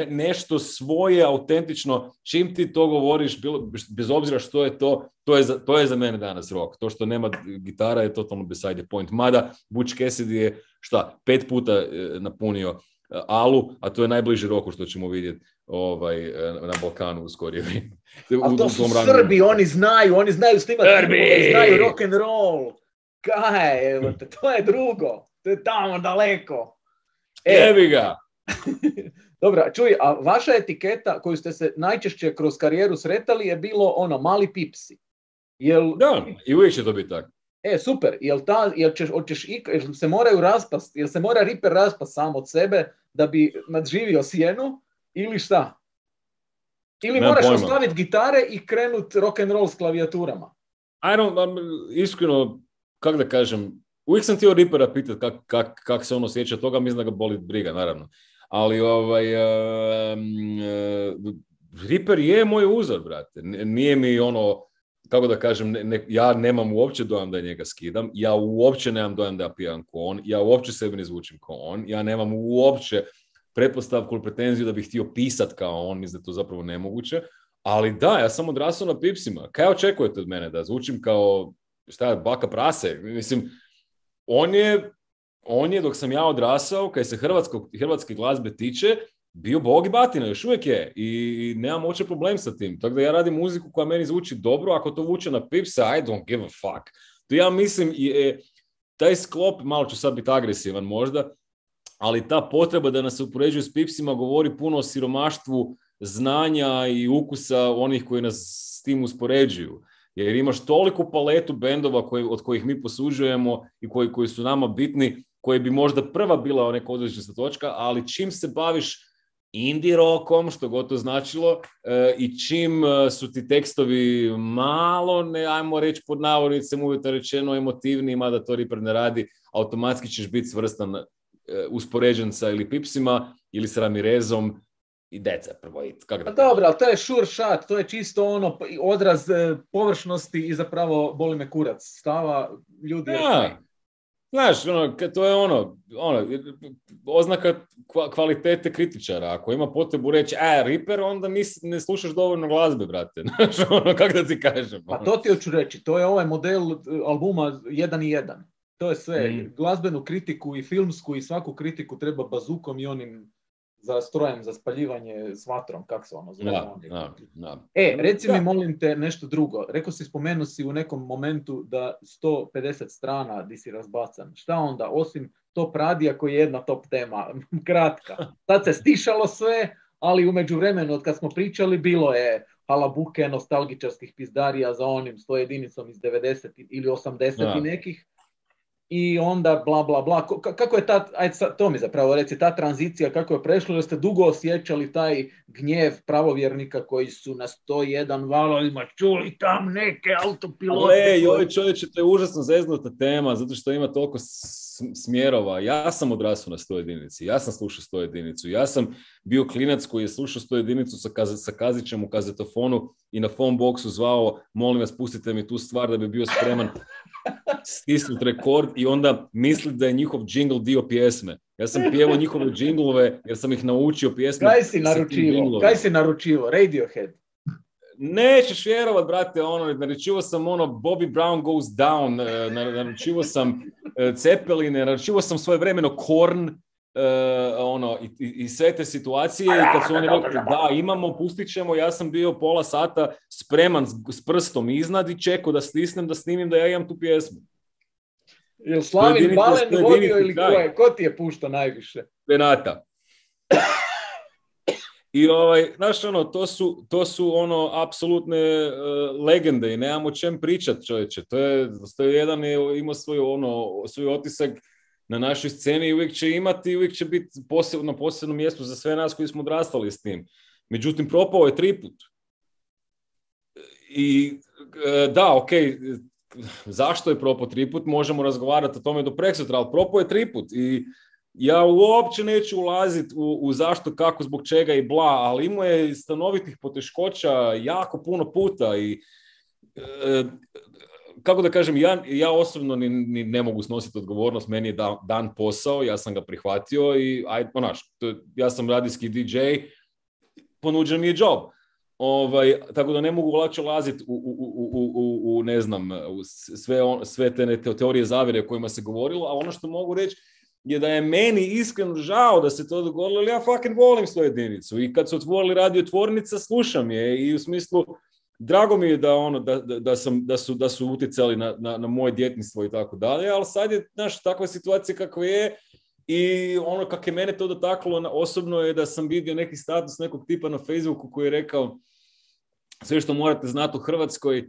nešto svoje, autentično, čim ti to govoriš, bilo, bez obzira što je to, to je, za, to je za mene danas rok. To što nema gitara je totalno beside the point. Mada, Butch Cassidy je, šta, pet puta napunio Alu, a to je najbliži roku što ćemo vidjeti ovaj, na Balkanu u skorije vrijeme. Ali to su Srbi, oni znaju, oni znaju snimati, znaju rock and roll. Kaj, evo, to je drugo to je tamo daleko. E, Evi ga. Dobro, čuj, a vaša etiketa koju ste se najčešće kroz karijeru sretali je bilo ono, mali pipsi. Jel... Da, i uvijek će to biti tako. E, super, jel, ta, jel, ćeš, se moraju raspast jel se mora riper raspast sam od sebe da bi nadživio sjenu ili šta? Ili moraš ostaviti gitare i krenut rock and roll s klavijaturama? I don't, um, iskreno, kako da kažem, Uvijek sam htio Ripera pitat kako kak, se on osjeća toga, mislim da ga boli briga, naravno. Ali ovaj, eh, Ripper je moj uzor, brate. Nije mi ono, kako da kažem, ja nemam uopće dojam da njega skidam, ja uopće nemam dojam da ja pijam ko on, ja uopće sebe ne zvučim ko on, ja nemam uopće pretpostavku ili pretenziju da bih htio pisat kao on, mislim da je to zapravo nemoguće, ali da, ja sam odrasao na pipsima. Kaj očekujete od mene? Da zvučim kao, šta, baka prase? Mislim, on je, dok sam ja odrasao, kaj se hrvatskog, hrvatske glazbe tiče, bio bog i batina, još uvijek je i nemam uopće problem sa tim. Tako da ja radim muziku koja meni zvuči dobro, ako to vuče na pipsa, I don't give a fuck. To ja mislim, je, taj sklop, malo ću sad biti agresivan možda, ali ta potreba da nas upoređuju s pipsima govori puno o siromaštvu znanja i ukusa onih koji nas s tim uspoređuju jer imaš toliku paletu bendova koji, od kojih mi posuđujemo i koji, koji su nama bitni, koji bi možda prva bila neka odlična točka, ali čim se baviš indie rockom, što god to značilo, eh, i čim eh, su ti tekstovi malo, ne, ajmo reći pod navodnicem, uvjetno rečeno emotivni, mada to Ripper ne radi, automatski ćeš biti svrstan eh, uspoređen sa ili Pipsima ili s Ramirezom i deca prvo. I kako pa Dobro, ali to je sure shot, to je čisto ono odraz e, površnosti i zapravo boli me kurac stava ljudi. Ja. Znaš, ono, to je ono, ono oznaka kvalitete kritičara. Ako ima potrebu reći, a, e, Reaper, onda nis, ne slušaš dovoljno glazbe, brate. Znaš, ono, kako da ti kažem. Pa ono. to ti hoću reći, to je ovaj model e, albuma jedan i jedan. To je sve. Mm. Glazbenu kritiku i filmsku i svaku kritiku treba bazukom i onim za strojem za spaljivanje s vatrom, kak se ono zove? Ono e, reci mi molim te nešto drugo. Rekao si, spomenuo si u nekom momentu da 150 strana di si razbacan. Šta onda, osim top radija koji je jedna top tema, kratka. Sad se stišalo sve, ali u međuvremenu od kad smo pričali bilo je halabuke nostalgičarskih pizdarija za onim sto jedinicom iz 90 ili 80 i nekih i onda bla bla bla. Kako je ta, ajde to mi zapravo reci, ta tranzicija kako je prešla, jer ste dugo osjećali taj gnjev pravovjernika koji su na 101 valovima čuli tam neke autopilote. Ale, joj čovječe, to je užasno zeznuta tema, zato što ima toliko smjerova. Ja sam odrasao na 101, jedinici, ja sam slušao 101, jedinicu, ja sam bio klinac koji je slušao 101 jedinicu sa, kaz, sa kazićem u kazetofonu i na phone boxu zvao, molim vas pustite mi tu stvar da bi bio spreman stisnut rekord i onda misli da je njihov jingle dio pjesme. Ja sam pjevao njihove džinglove jer sam ih naučio pjesme. Kaj si naručivo? Kaj si naručivo? Radiohead? Nećeš vjerovat, brate, ono, naručivo sam ono Bobby Brown Goes Down, e, naručivo sam Cepeline, naručivo sam svoje vremeno Korn, E, ono, i, i, sve te situacije i kad su oni rekli da imamo, pustit ćemo, ja sam bio pola sata spreman s, prstom iznad i čekao da stisnem, da snimim, da ja imam tu pjesmu. Slavin Balen vodio ili ko je? Ko ti je puštao najviše? Renata. I ovaj, znaš ono, to su, to su ono apsolutne e, legende i nemamo čem pričat čovječe. To je, to jedan je imao svoj ono, svoj otisak na našoj sceni i uvijek će imati i uvijek će biti posebno, na posebnom mjestu za sve nas koji smo odrastali s tim. Međutim, propao je triput. I e, da, ok, zašto je propao triput, možemo razgovarati o tome do preksutra, ali propao je triput i ja uopće neću ulaziti u, zašto, kako, zbog čega i bla, ali imao je stanovitih poteškoća jako puno puta i e, kako da kažem, ja, ja osobno ni, ne mogu snositi odgovornost, meni je dan posao, ja sam ga prihvatio i aj, onaš, to, ja sam radijski DJ, ponuđen mi je job. Ovaj, tako da ne mogu lakše laziti u, u, u, u, ne znam, sve, on, sve te, te teorije zavjere o kojima se govorilo, a ono što mogu reći je da je meni iskreno žao da se to dogodilo, ali ja fucking volim svoju jedinicu i kad su otvorili radio tvornica, slušam je i u smislu drago mi je da ono da, da, sam, da su, da su utjecali na, na, na moje djetinstvo i tako dalje, ali sad je naš takva situacija kakva je i ono kako je mene to dotaklo osobno je da sam vidio neki status nekog tipa na Facebooku koji je rekao sve što morate znati u Hrvatskoj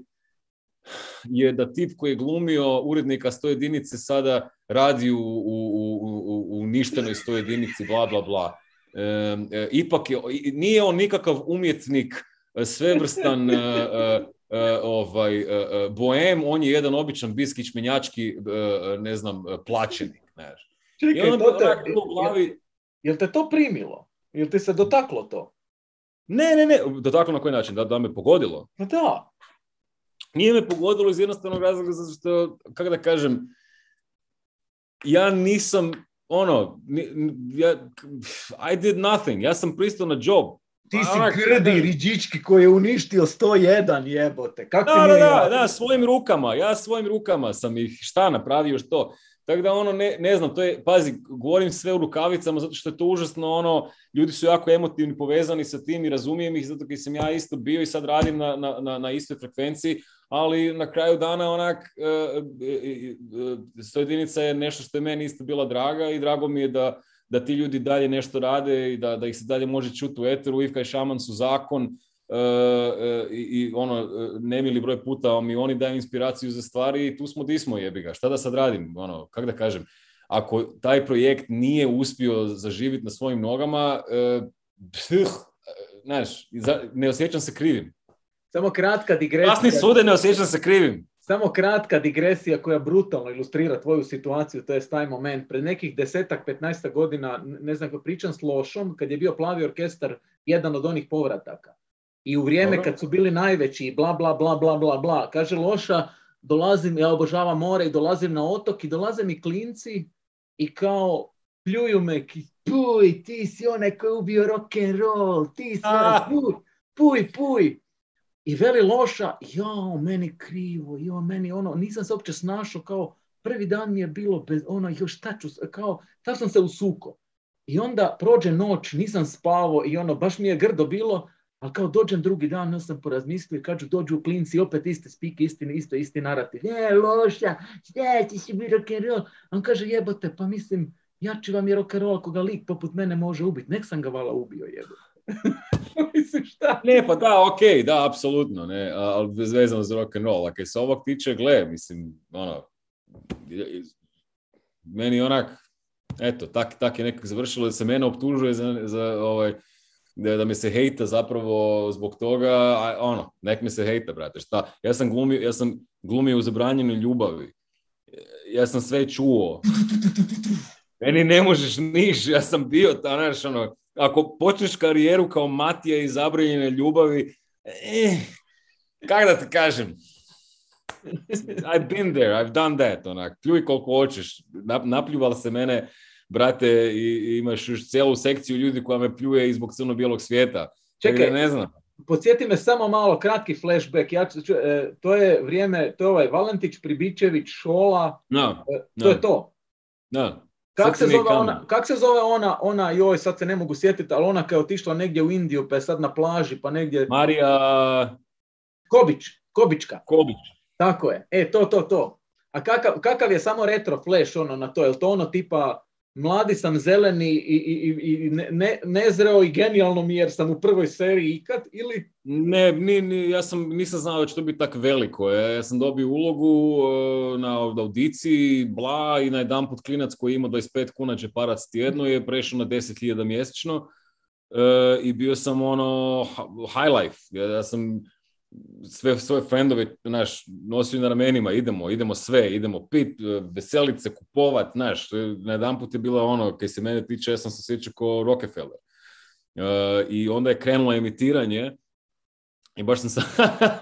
je da tip koji je glumio urednika sto jedinice sada radi u, u, u, u ništenoj sto jedinici, bla, bla, bla. E, ipak je, nije on nikakav umjetnik svevrstan e, e, e, ovaj, boem, on je jedan običan biskić menjački, ne znam, plaćenik. Čekaj, to te, glavi... Jel, te to primilo? Jel ti se dotaklo to? Ne, ne, ne, dotaklo na koji način? Da, da me pogodilo? Pa da. Nije me pogodilo iz jednostavnog razloga zato što, kako da kažem, ja nisam, ono, I did nothing, ja sam pristao na job, ti pa si Riđički koji je uništio 101 jebote. Kako da, da, da, svojim rukama. Ja svojim rukama sam ih šta napravio što. Tako da ono, ne, znam, to je, pazi, govorim sve u rukavicama zato što je to užasno ono, ljudi su jako emotivni povezani sa tim i razumijem ih zato kad sam ja isto bio i sad radim na, na, istoj frekvenciji, ali na kraju dana onak, e, e, e, e je nešto što je meni isto bila draga i drago mi je da da ti ljudi dalje nešto rade i da, da ih se dalje može čuti u eteru. Ivka i Šaman su zakon e, e, i ono, e, nemili broj puta mi oni daju inspiraciju za stvari i tu smo di smo jebiga, Šta da sad radim? Ono, kak da kažem? Ako taj projekt nije uspio zaživiti na svojim nogama, znaš, ne osjećam se krivim. Samo kratka digresija. Kasni sude, ne osjećam se krivim. Samo kratka digresija koja brutalno ilustrira tvoju situaciju, to je taj moment. Pred nekih desetak, petnaestak godina, ne znam, pričam s Lošom, kad je bio plavi orkestar jedan od onih povrataka. I u vrijeme kad su bili najveći bla, bla, bla, bla, bla, bla, kaže Loša, dolazim, ja obožavam more i dolazim na otok i dolaze mi klinci i kao pljuju me, puj, ti si onaj koji ubio rock roll, ti si, ono, puj, puj, puj i veli loša, jao, meni krivo, jao, meni ono, nisam se uopće snašao, kao prvi dan mi je bilo bez, ono, još šta ću, kao, tako sam se usuko. I onda prođe noć, nisam spavao i ono, baš mi je grdo bilo, ali kao dođem drugi dan, no sam porazmislio i kažu dođu u klinci, opet iste spike, isti, isto isti narativ. Je, loša, šta ti si mi rock'n'roll? On kaže, jebote, pa mislim, jači vam je rock'n'roll, ga lik poput mene može ubiti. Nek sam ga vala ubio, jebote. Mislim, šta? Ne, pa da, ok, da, apsolutno, ne, ali vezano za rock and roll. A se ovog tiče, gle, mislim, ono, meni onak, eto, tak, tak je nekako završilo da se mene optužuje za, za ovaj, da, da me se hejta zapravo zbog toga, ono, nek me se hejta, brate, šta? Ja sam glumio, ja sam glumio u zabranjenoj ljubavi. Ja sam sve čuo. Meni ne možeš niš, ja sam bio ta, znaš, ono, ako počneš karijeru kao Matija i Zabranjene ljubavi, eh, kak da ti kažem, I've been there, I've done that, onak, pljuj koliko hoćeš, napljuval se mene, brate, i, imaš još celu sekciju ljudi koja me pljuje i zbog crno-bijelog svijeta. Čekaj, ne znam. Podsjeti me samo malo, kratki flashback. Ja e, to je vrijeme, to je ovaj Valentić, Pribičević, Šola. No, e, to je to. No. Kako se, kak se zove ona, ona, joj, sad se ne mogu sjetiti, ali ona kad je otišla negdje u Indiju, pa je sad na plaži, pa negdje... Marija... Kobić, Kobička. Kobić. Tako je, e, to, to, to. A kakav, kakav je samo retro flash ono na to, je li to ono tipa mladi sam zeleni i, i, i ne, nezreo i genijalno mi jer sam u prvoj seriji ikad ili? Ne, ni, ni, ja sam, nisam znao da će to biti tako veliko. Ja, sam dobio ulogu uh, na audiciji, bla i na jedan put klinac koji ima 25 kuna džeparac tjedno je prešao na 10.000 mjesečno eh, i bio sam ono high life. ja sam sve svoje frendove, naš, nosio na ramenima, idemo, idemo sve, idemo pit, e, veselit se, kupovat, naš, e, na jedan put je bila ono, kaj se mene tiče, ja sam se sjećao ko Rockefeller. E, I onda je krenulo emitiranje i baš sam, sa,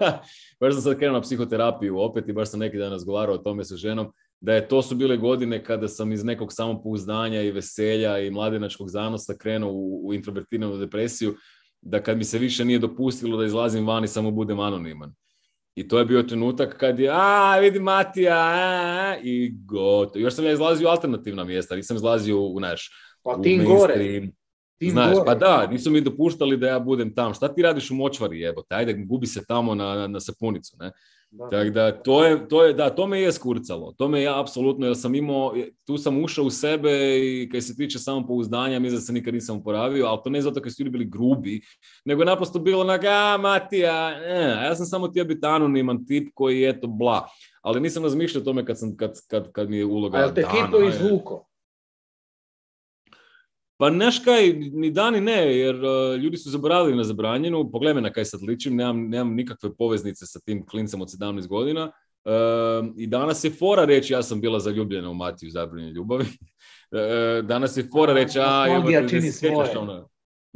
baš sam sad krenuo na psihoterapiju opet i baš sam neki dan razgovarao o tome sa ženom, da je to su bile godine kada sam iz nekog samopouzdanja i veselja i mladenačkog zanosa krenuo u, u introvertiranu depresiju, da kad mi se više nije dopustilo da izlazim van i samo budem anoniman. I to je bio trenutak kad je, a, vidi Matija, a, i gotovo. Još sam ja izlazio u alternativna mjesta, nisam izlazio u naš... Pa tim gore. Tim Znaš, pa da, nisu mi dopuštali da ja budem tamo. Šta ti radiš u močvari, jebote? Ajde, gubi se tamo na, na sapunicu, ne? Tako da, to je, to je, da, to me je skurcalo. To me ja apsolutno, jer sam imao, tu sam ušao u sebe i kaj se tiče samopouzdanja, mislim da se nikad nisam oporavio, ali to ne zato kad su ljudi bili grubi, nego je naprosto bilo onak, a Matija, e, a ja sam samo tija biti anoniman tip koji je, to bla. Ali nisam razmišljao o tome kad, mi je uloga a, te dana. izvuko? Pa neš kaj, ni dani ne, jer eh, ljudi su zaboravili na zabranjenu. Pogledaj na kaj sad ličim, nemam, nemam nikakve poveznice sa tim klincem od 17 godina. Eh, I danas je fora reći ja sam bila zaljubljena u Matiju zabranjene ljubavi. Eh, danas je fora reći, a, jel ja se sjećaš ono,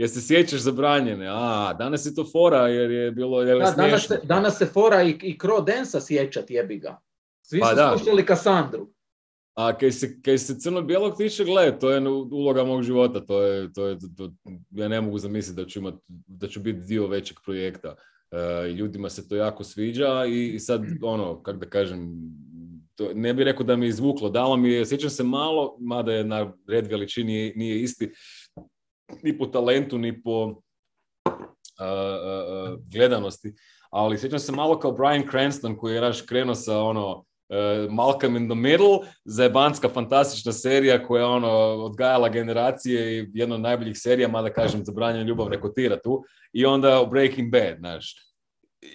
se sjećaš zabranjene, a danas je to fora jer je bilo je da, danas, se, danas se fora i, i Crow Densa sjećat jebi ga. Svi pa su da. slušali a kaj se, kaj se crno-bijelog tiče, gle, to je uloga mog života, to je, to je, ja ne mogu zamisliti da ću, imat, da ću biti dio većeg projekta. E, ljudima se to jako sviđa i, sad, mhm. ono, kako da kažem, to, ne bih rekao da mi je izvuklo, dalo mi je, sjećam se malo, mada je na red veličini nije isti, ni po talentu, ni po e, e, gledanosti, ali sjećam se malo kao Brian Cranston koji je raš krenuo sa ono, Eh, Malcolm in the Middle, zajebanska fantastična serija koja je ono odgajala generacije i jedna od najboljih serija, mada kažem zabranjena ljubav rekotira tu, i onda Breaking Bad, znaš.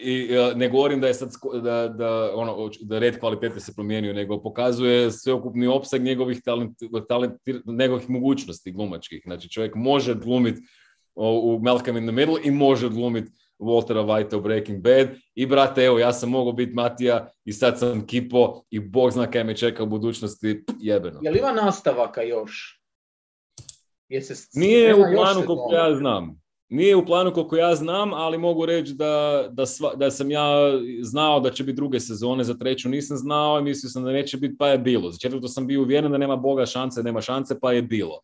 I eh, ne govorim da je sad da, da, ono, da red kvalitete se promijenio, nego pokazuje sveokupni opseg njegovih, talent, talent, njegovih mogućnosti glumačkih. Znači čovjek može glumiti u Malcolm in the Middle i može glumiti Waltera White u Breaking Bad i brate, evo, ja sam mogao biti Matija i sad sam kipo i bog zna kaj me čeka u budućnosti, jebeno. Je li ima nastavaka još? Nije u planu koliko ja znam. Nije u planu koliko ja znam, ali mogu reći da, da sam ja znao da će biti druge sezone, za treću nisam znao i mislio sam da neće biti, pa je bilo. Za četvrtu sam bio uvjeren da nema boga šanse, nema šanse, pa je bilo.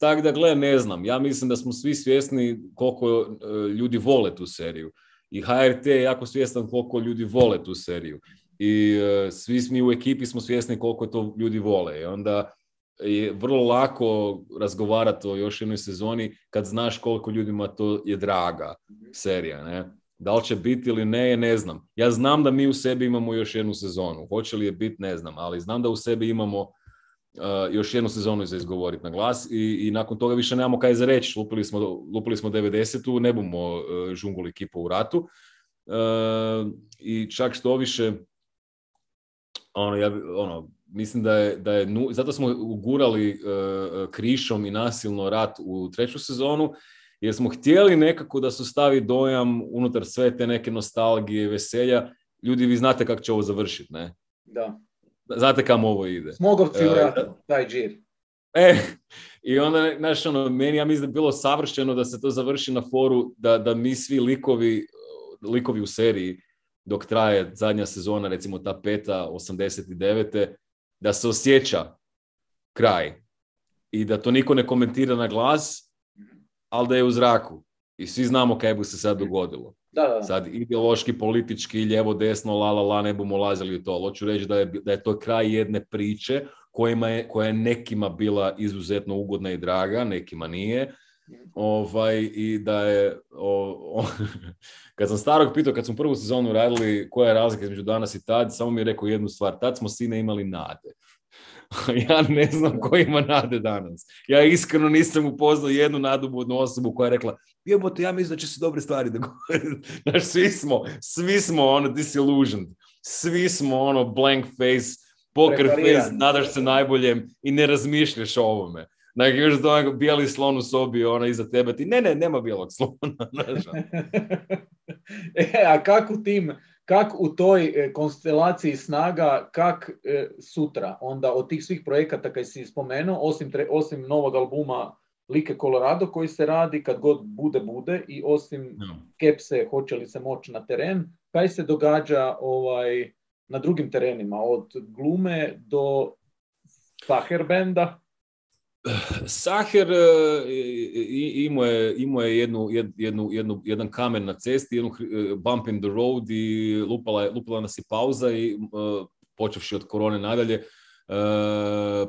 Tako da, gle, ne znam. Ja mislim da smo svi svjesni koliko e, ljudi vole tu seriju. I HRT je jako svjestan koliko ljudi vole tu seriju. I e, svi mi u ekipi smo svjesni koliko to ljudi vole. I onda je vrlo lako razgovarati o još jednoj sezoni kad znaš koliko ljudima to je draga serija. Da li će biti ili ne, ne znam. Ja znam da mi u sebi imamo još jednu sezonu. Hoće li je biti, ne znam. Ali znam da u sebi imamo Uh, još jednu sezonu za izgovoriti na glas i, i nakon toga više nemamo kaj za reći. Lupili smo, lupili smo 90 ne bomo uh, eh, žunguli po u ratu. Uh, I čak što više, ono, ja, ono, mislim da je, da je zato smo ugurali krišom i nasilno rat u treću sezonu, jer smo htjeli nekako da se stavi dojam unutar sve te neke nostalgije, veselja. Ljudi, vi znate kako će ovo završiti, ne? Da znate kamo ovo ide. Smogovci uh, taj E, i onda, znaš, ono, meni ja mislim da bilo savršeno da se to završi na foru, da, da mi svi likovi, likovi u seriji, dok traje zadnja sezona, recimo ta peta, 89. da se osjeća kraj i da to niko ne komentira na glas, ali da je u zraku. I svi znamo kaj bi se sad dogodilo. Da, Sad ideološki, politički, lijevo, desno, la, la, la, ne bomo ulazili u to, ali hoću reći da je, da je to kraj jedne priče kojima je, koja je nekima bila izuzetno ugodna i draga, nekima nije. Ovaj, I da je, kad sam starog pitao, kad smo prvu sezonu radili koja je razlika između danas i tad, samo mi je rekao jednu stvar, tad smo sine imali nade. ja ne znam ko ima nade danas. Ja iskreno nisam upoznao jednu nadobudnu osobu koja je rekla jebote, ja mislim da će se dobre stvari da Znaš, svi smo, svi smo ono disillusioned. Svi smo ono blank face, poker face, nadaš se najboljem i ne razmišljaš o ovome. Dakle, još da bijeli slon u sobi, ona iza tebe, ti ne, ne, nema bijelog slona. Ono. e, a kako tim kak u toj e, konstelaciji snaga, kak e, sutra onda od tih svih projekata kaj si spomenuo, osim, tre, novog albuma Like Colorado koji se radi kad god bude bude i osim kepse hoće li se moći na teren, kaj se događa ovaj, na drugim terenima od glume do benda? Saher eh, imao je, je jednu, jednu, jednu, jedan kamen na cesti, jednu eh, bump in the road i lupala, lupala nas je pauza i eh, počevši od korone nadalje,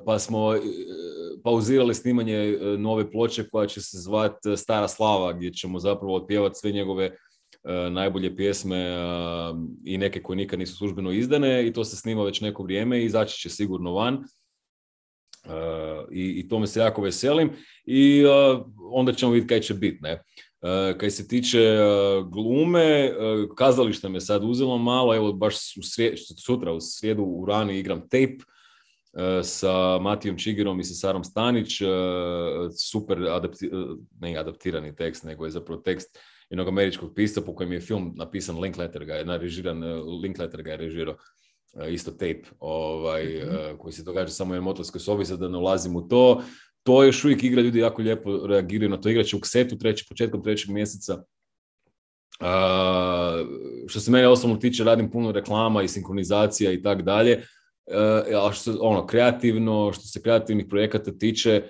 pa smo pauzirali snimanje nove ploče koja će se zvati Stara Slava, gdje ćemo zapravo otpjevati sve njegove najbolje pjesme i neke koje nikad nisu službeno izdane i to se snima već neko vrijeme i izaći će sigurno van. E, i, i tome se jako veselim i e, onda ćemo vidjeti kaj će biti, ne. E, kaj se tiče glume, kazalište me sad uzelo malo, evo baš sutra u srijedu u rani igram tape sa Matijom Čigirom i sa Sarom Stanić, super adapti, ne adaptirani tekst, nego je zapravo tekst jednog američkog pisa po kojem je film napisan, Linkletter ga je, ga je režirao. E, isto tape ovaj, mhm. e, koji se događa samo u motorskoj sobi, sad da ne ulazim u to. To još uvijek igra, ljudi jako lijepo reagiraju na to. Igraće u setu treći, početkom trećeg mjeseca. E, što se mene osobno tiče, radim puno reklama i sinkronizacija i tak dalje. A što se, ono, kreativno, što se kreativnih projekata tiče,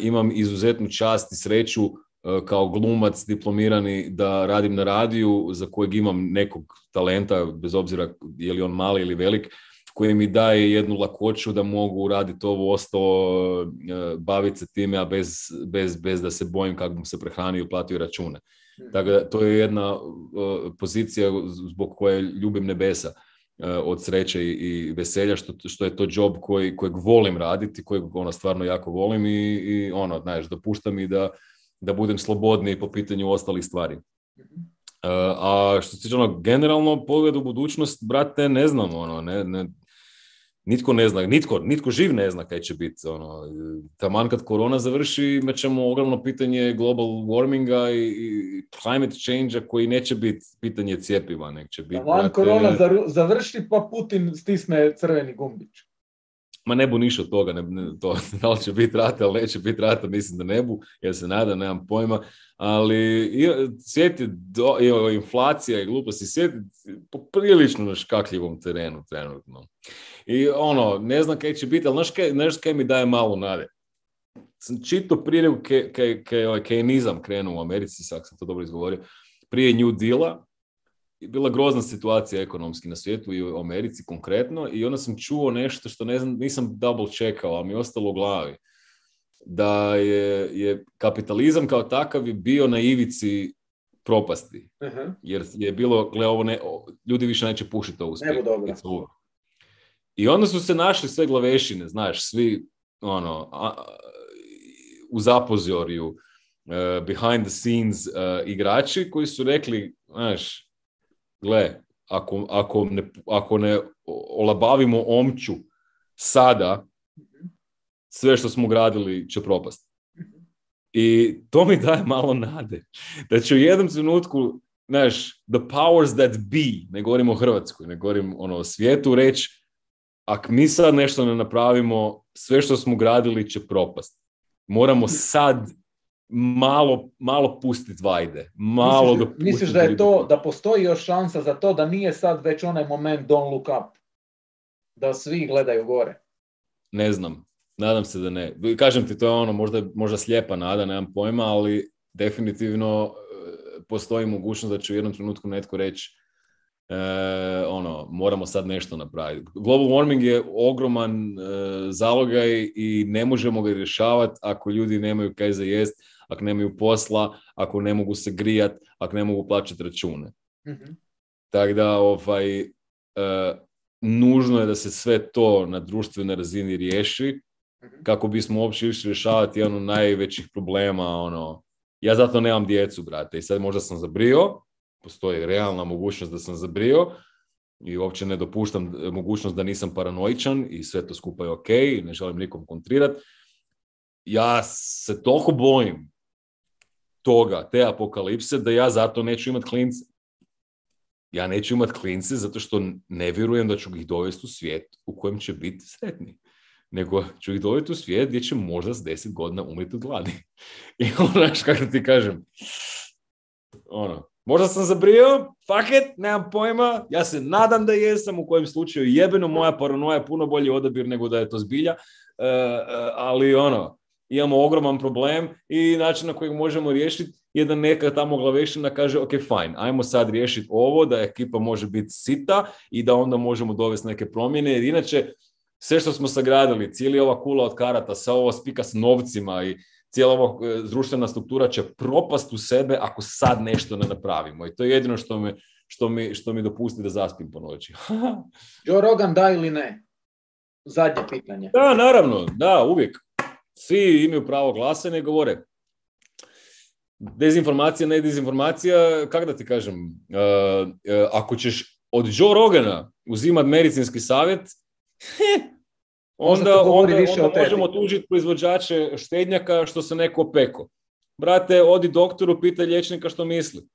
imam izuzetnu čast i sreću E, kao glumac diplomirani da radim na radiju za kojeg imam nekog talenta, bez obzira je li on mali ili velik, koji mi daje jednu lakoću da mogu raditi ovo ostalo, e, baviti se time, a bez, bez, bez da se bojim kako bi se prehranio i platio račune. Hmm. Tako da to je jedna e, pozicija zbog koje ljubim nebesa od sreće i veselja što, što je to job koji, kojeg volim raditi, kojeg ono stvarno jako volim i, i ono, znaš, dopušta mi da da budem slobodni po pitanju ostalih stvari. Mhm. E, a što se tiče ono generalno pogled u budućnost, brate, ne znam ono, ne, ne, nitko ne zna, nitko, nitko živ ne zna kaj će biti. Ono. Taman kad korona završi, imat ćemo ogromno pitanje global warminga i, i climate change koji neće biti pitanje cijepiva. Nek će biti, Taman korona završi pa Putin stisne crveni gumbić. Ma ne bu ništa od toga, ne, to, da li će biti rata ili neće biti rata, mislim da ne bu, jer se nadam, nemam pojma, ali sjeti, do, i, inflacija i gluposti, sjeti po prilično na škakljivom terenu trenutno. I ono, ne znam kaj će biti, ali znaš kaj, kaj mi daje malo nade? Sam čito prije kaj, ovaj, je kaj, nizam krenuo u Americi, sad sam to dobro izgovorio, prije New Deala, bila grozna situacija ekonomski na svijetu i u Americi konkretno i onda sam čuo nešto što ne znam, nisam double čekao, ali mi je ostalo u glavi. Da je, je kapitalizam kao takav bio na ivici propasti. Jer je bilo, gle, ovo ne, ljudi više neće pušiti ovu uspjeh. I onda su se našli sve glavešine, znaš, svi ono, u zapozorju, eh, behind the scenes eh, igrači koji su rekli, znaš, gle, ako, ako, ne, ako ne olabavimo omću sada, sve što smo gradili će propast. I to mi daje malo nade. Da će u jednom trenutku, znaš, the powers that be, ne govorim o Hrvatskoj, ne govorim ono, o svijetu, reći, ako mi sad nešto ne napravimo, sve što smo gradili će propast. Moramo sad malo, malo pustiti vajde. Malo misliš, da je to, da postoji još šansa za to da nije sad već onaj moment don't look up? Da svi gledaju gore? Ne znam. Nadam se da ne. Kažem ti, to je ono, možda, možda slijepa nada, nemam pojma, ali definitivno e, postoji mogućnost da će u jednom trenutku netko reći e, ono, moramo sad nešto napraviti. Global warming je ogroman e, zalogaj i ne možemo ga rješavati ako ljudi nemaju kaj za jest ako nemaju posla, ako ne mogu se grijat, ako ne mogu plaćati račune. mm Tako da, ovaj, e, nužno je da se sve to na društvenoj razini riješi mhm. kako bismo uopće išli rješavati jedan od najvećih problema. Ono. Ja zato nemam djecu, brate, i sad možda sam zabrio, postoji realna mogućnost da sam zabrio, i uopće ne dopuštam e, mogućnost da nisam paranoičan i sve to skupa je ok, ne želim nikom kontrirat. Ja se toliko bojim toga, te apokalipse, da ja zato neću imat klince. Ja neću imat klince zato što ne vjerujem da ću ih dovesti u svijet u kojem će biti sretni. Nego ću ih dovesti u svijet gdje će možda s deset godina umriti od gladi. I onaš ono, kako ti kažem, ono, možda sam zabrio, fuck it, nemam pojma, ja se nadam da jesam, u kojem slučaju jebeno moja paranoja je puno bolji odabir nego da je to zbilja, eh, eh, ali ono, imamo ogroman problem i način na koji možemo riješiti je da neka tamo glavešina kaže ok, fajn, ajmo sad riješiti ovo, da ekipa može biti sita i da onda možemo dovesti neke promjene, jer inače sve što smo sagradili, cijeli ova kula od karata, sa ova spika s novcima i cijela ova e, društvena struktura će propast u sebe ako sad nešto ne napravimo. I to je jedino što što mi, što mi dopusti da zaspim po noći. Joe Rogan da ili ne? Zadnje pitanje. Da, naravno, da, uvijek svi imaju pravo glasa i ne govore. Dezinformacija, ne dezinformacija, kak da ti kažem, uh, uh, ako ćeš od Joe Rogana uzimat medicinski savjet, onda, onda, možemo tužiti proizvođače štednjaka što se neko peko. Brate, odi doktoru, pita liječnika što misli.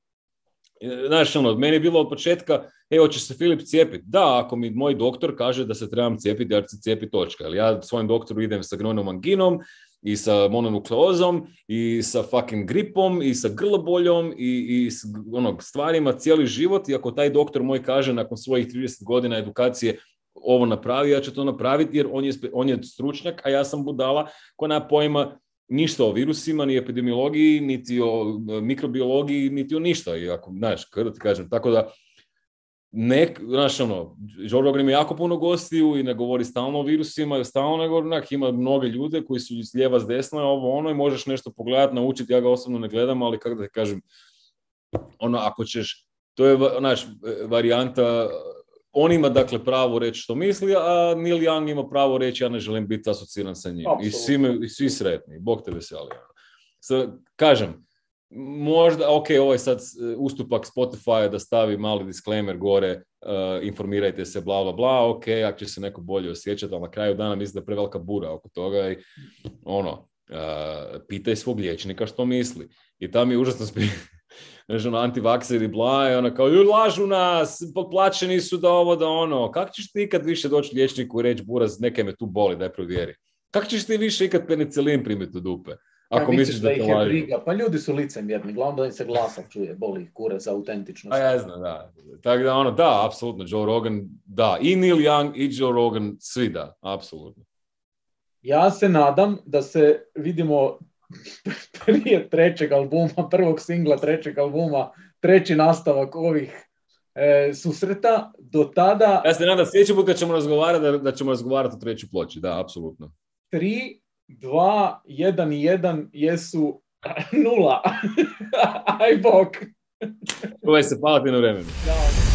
E, znaš, ono, meni je bilo od početka, evo će se Filip cijepiti. Da, ako mi moj doktor kaže da se trebam cijepiti, ja se cijepiti točka. Ali ja svojem doktoru idem sa gronom anginom, i sa mononukleozom i sa fucking gripom i sa grloboljom i, i ono, stvarima cijeli život i ako taj doktor moj kaže nakon svojih 30 godina edukacije ovo napravi, ja ću to napraviti jer on je, on je stručnjak, a ja sam budala koja nema pojma ništa o virusima, ni epidemiologiji, niti o e, mikrobiologiji, niti o ništa. I ako, znaš, kada ti kažem, tako da, ne, znaš, ono, Žorba Grim jako puno gostiju i ne govori stalno o virusima, stalno ne govori, onak, ima mnoge ljude koji su s lijeva, s desna, ovo, ono, i možeš nešto pogledat, naučiti, ja ga osobno ne gledam, ali kako da ti kažem, ono, ako ćeš, to je, znaš, e, varijanta on ima dakle pravo reći što misli, a Neil Young ima pravo reći ja ne želim biti asociran sa njim. I svi, me, I svi sretni. Bog te veseli. sada kažem, možda, ok, ovo je sad uh, ustupak Spotify da stavi mali disclaimer gore, uh, informirajte se, bla, bla, bla, ok, ako će se neko bolje osjećati, ali na kraju dana mislim da je prevelika bura oko toga i ono, uh, pitaj svog liječnika što misli. I tam je užasno spi- znaš, ono, antivakseri bla, i ono kao, lažu nas, potplaćeni su da ovo, da ono. Kako ćeš ti ikad više doći liječniku i reći, buraz, neke me tu boli, daj provjeri. Kako ćeš ti više ikad penicilin primiti u dupe? Ako ja, pa misliš da, te lažu. Pa ljudi su licemjerni, glavno da im se glasa čuje, boli kure za autentičnost. A pa ja znam, da. Tako da, ono, da, apsolutno, Joe Rogan, da. I Neil Young, i Joe Rogan, svi da, apsolutno. Ja se nadam da se vidimo prije trećeg albuma, prvog singla trećeg albuma, treći nastavak ovih e, susreta, do tada... Ja se nadam, sljedeći put kad ćemo razgovarati, da, da ćemo razgovarati o trećoj ploči, da, apsolutno. Tri, dva, jedan i jedan jesu nula. Aj bok! Uvijek ovaj se, hvala ti na vremenu.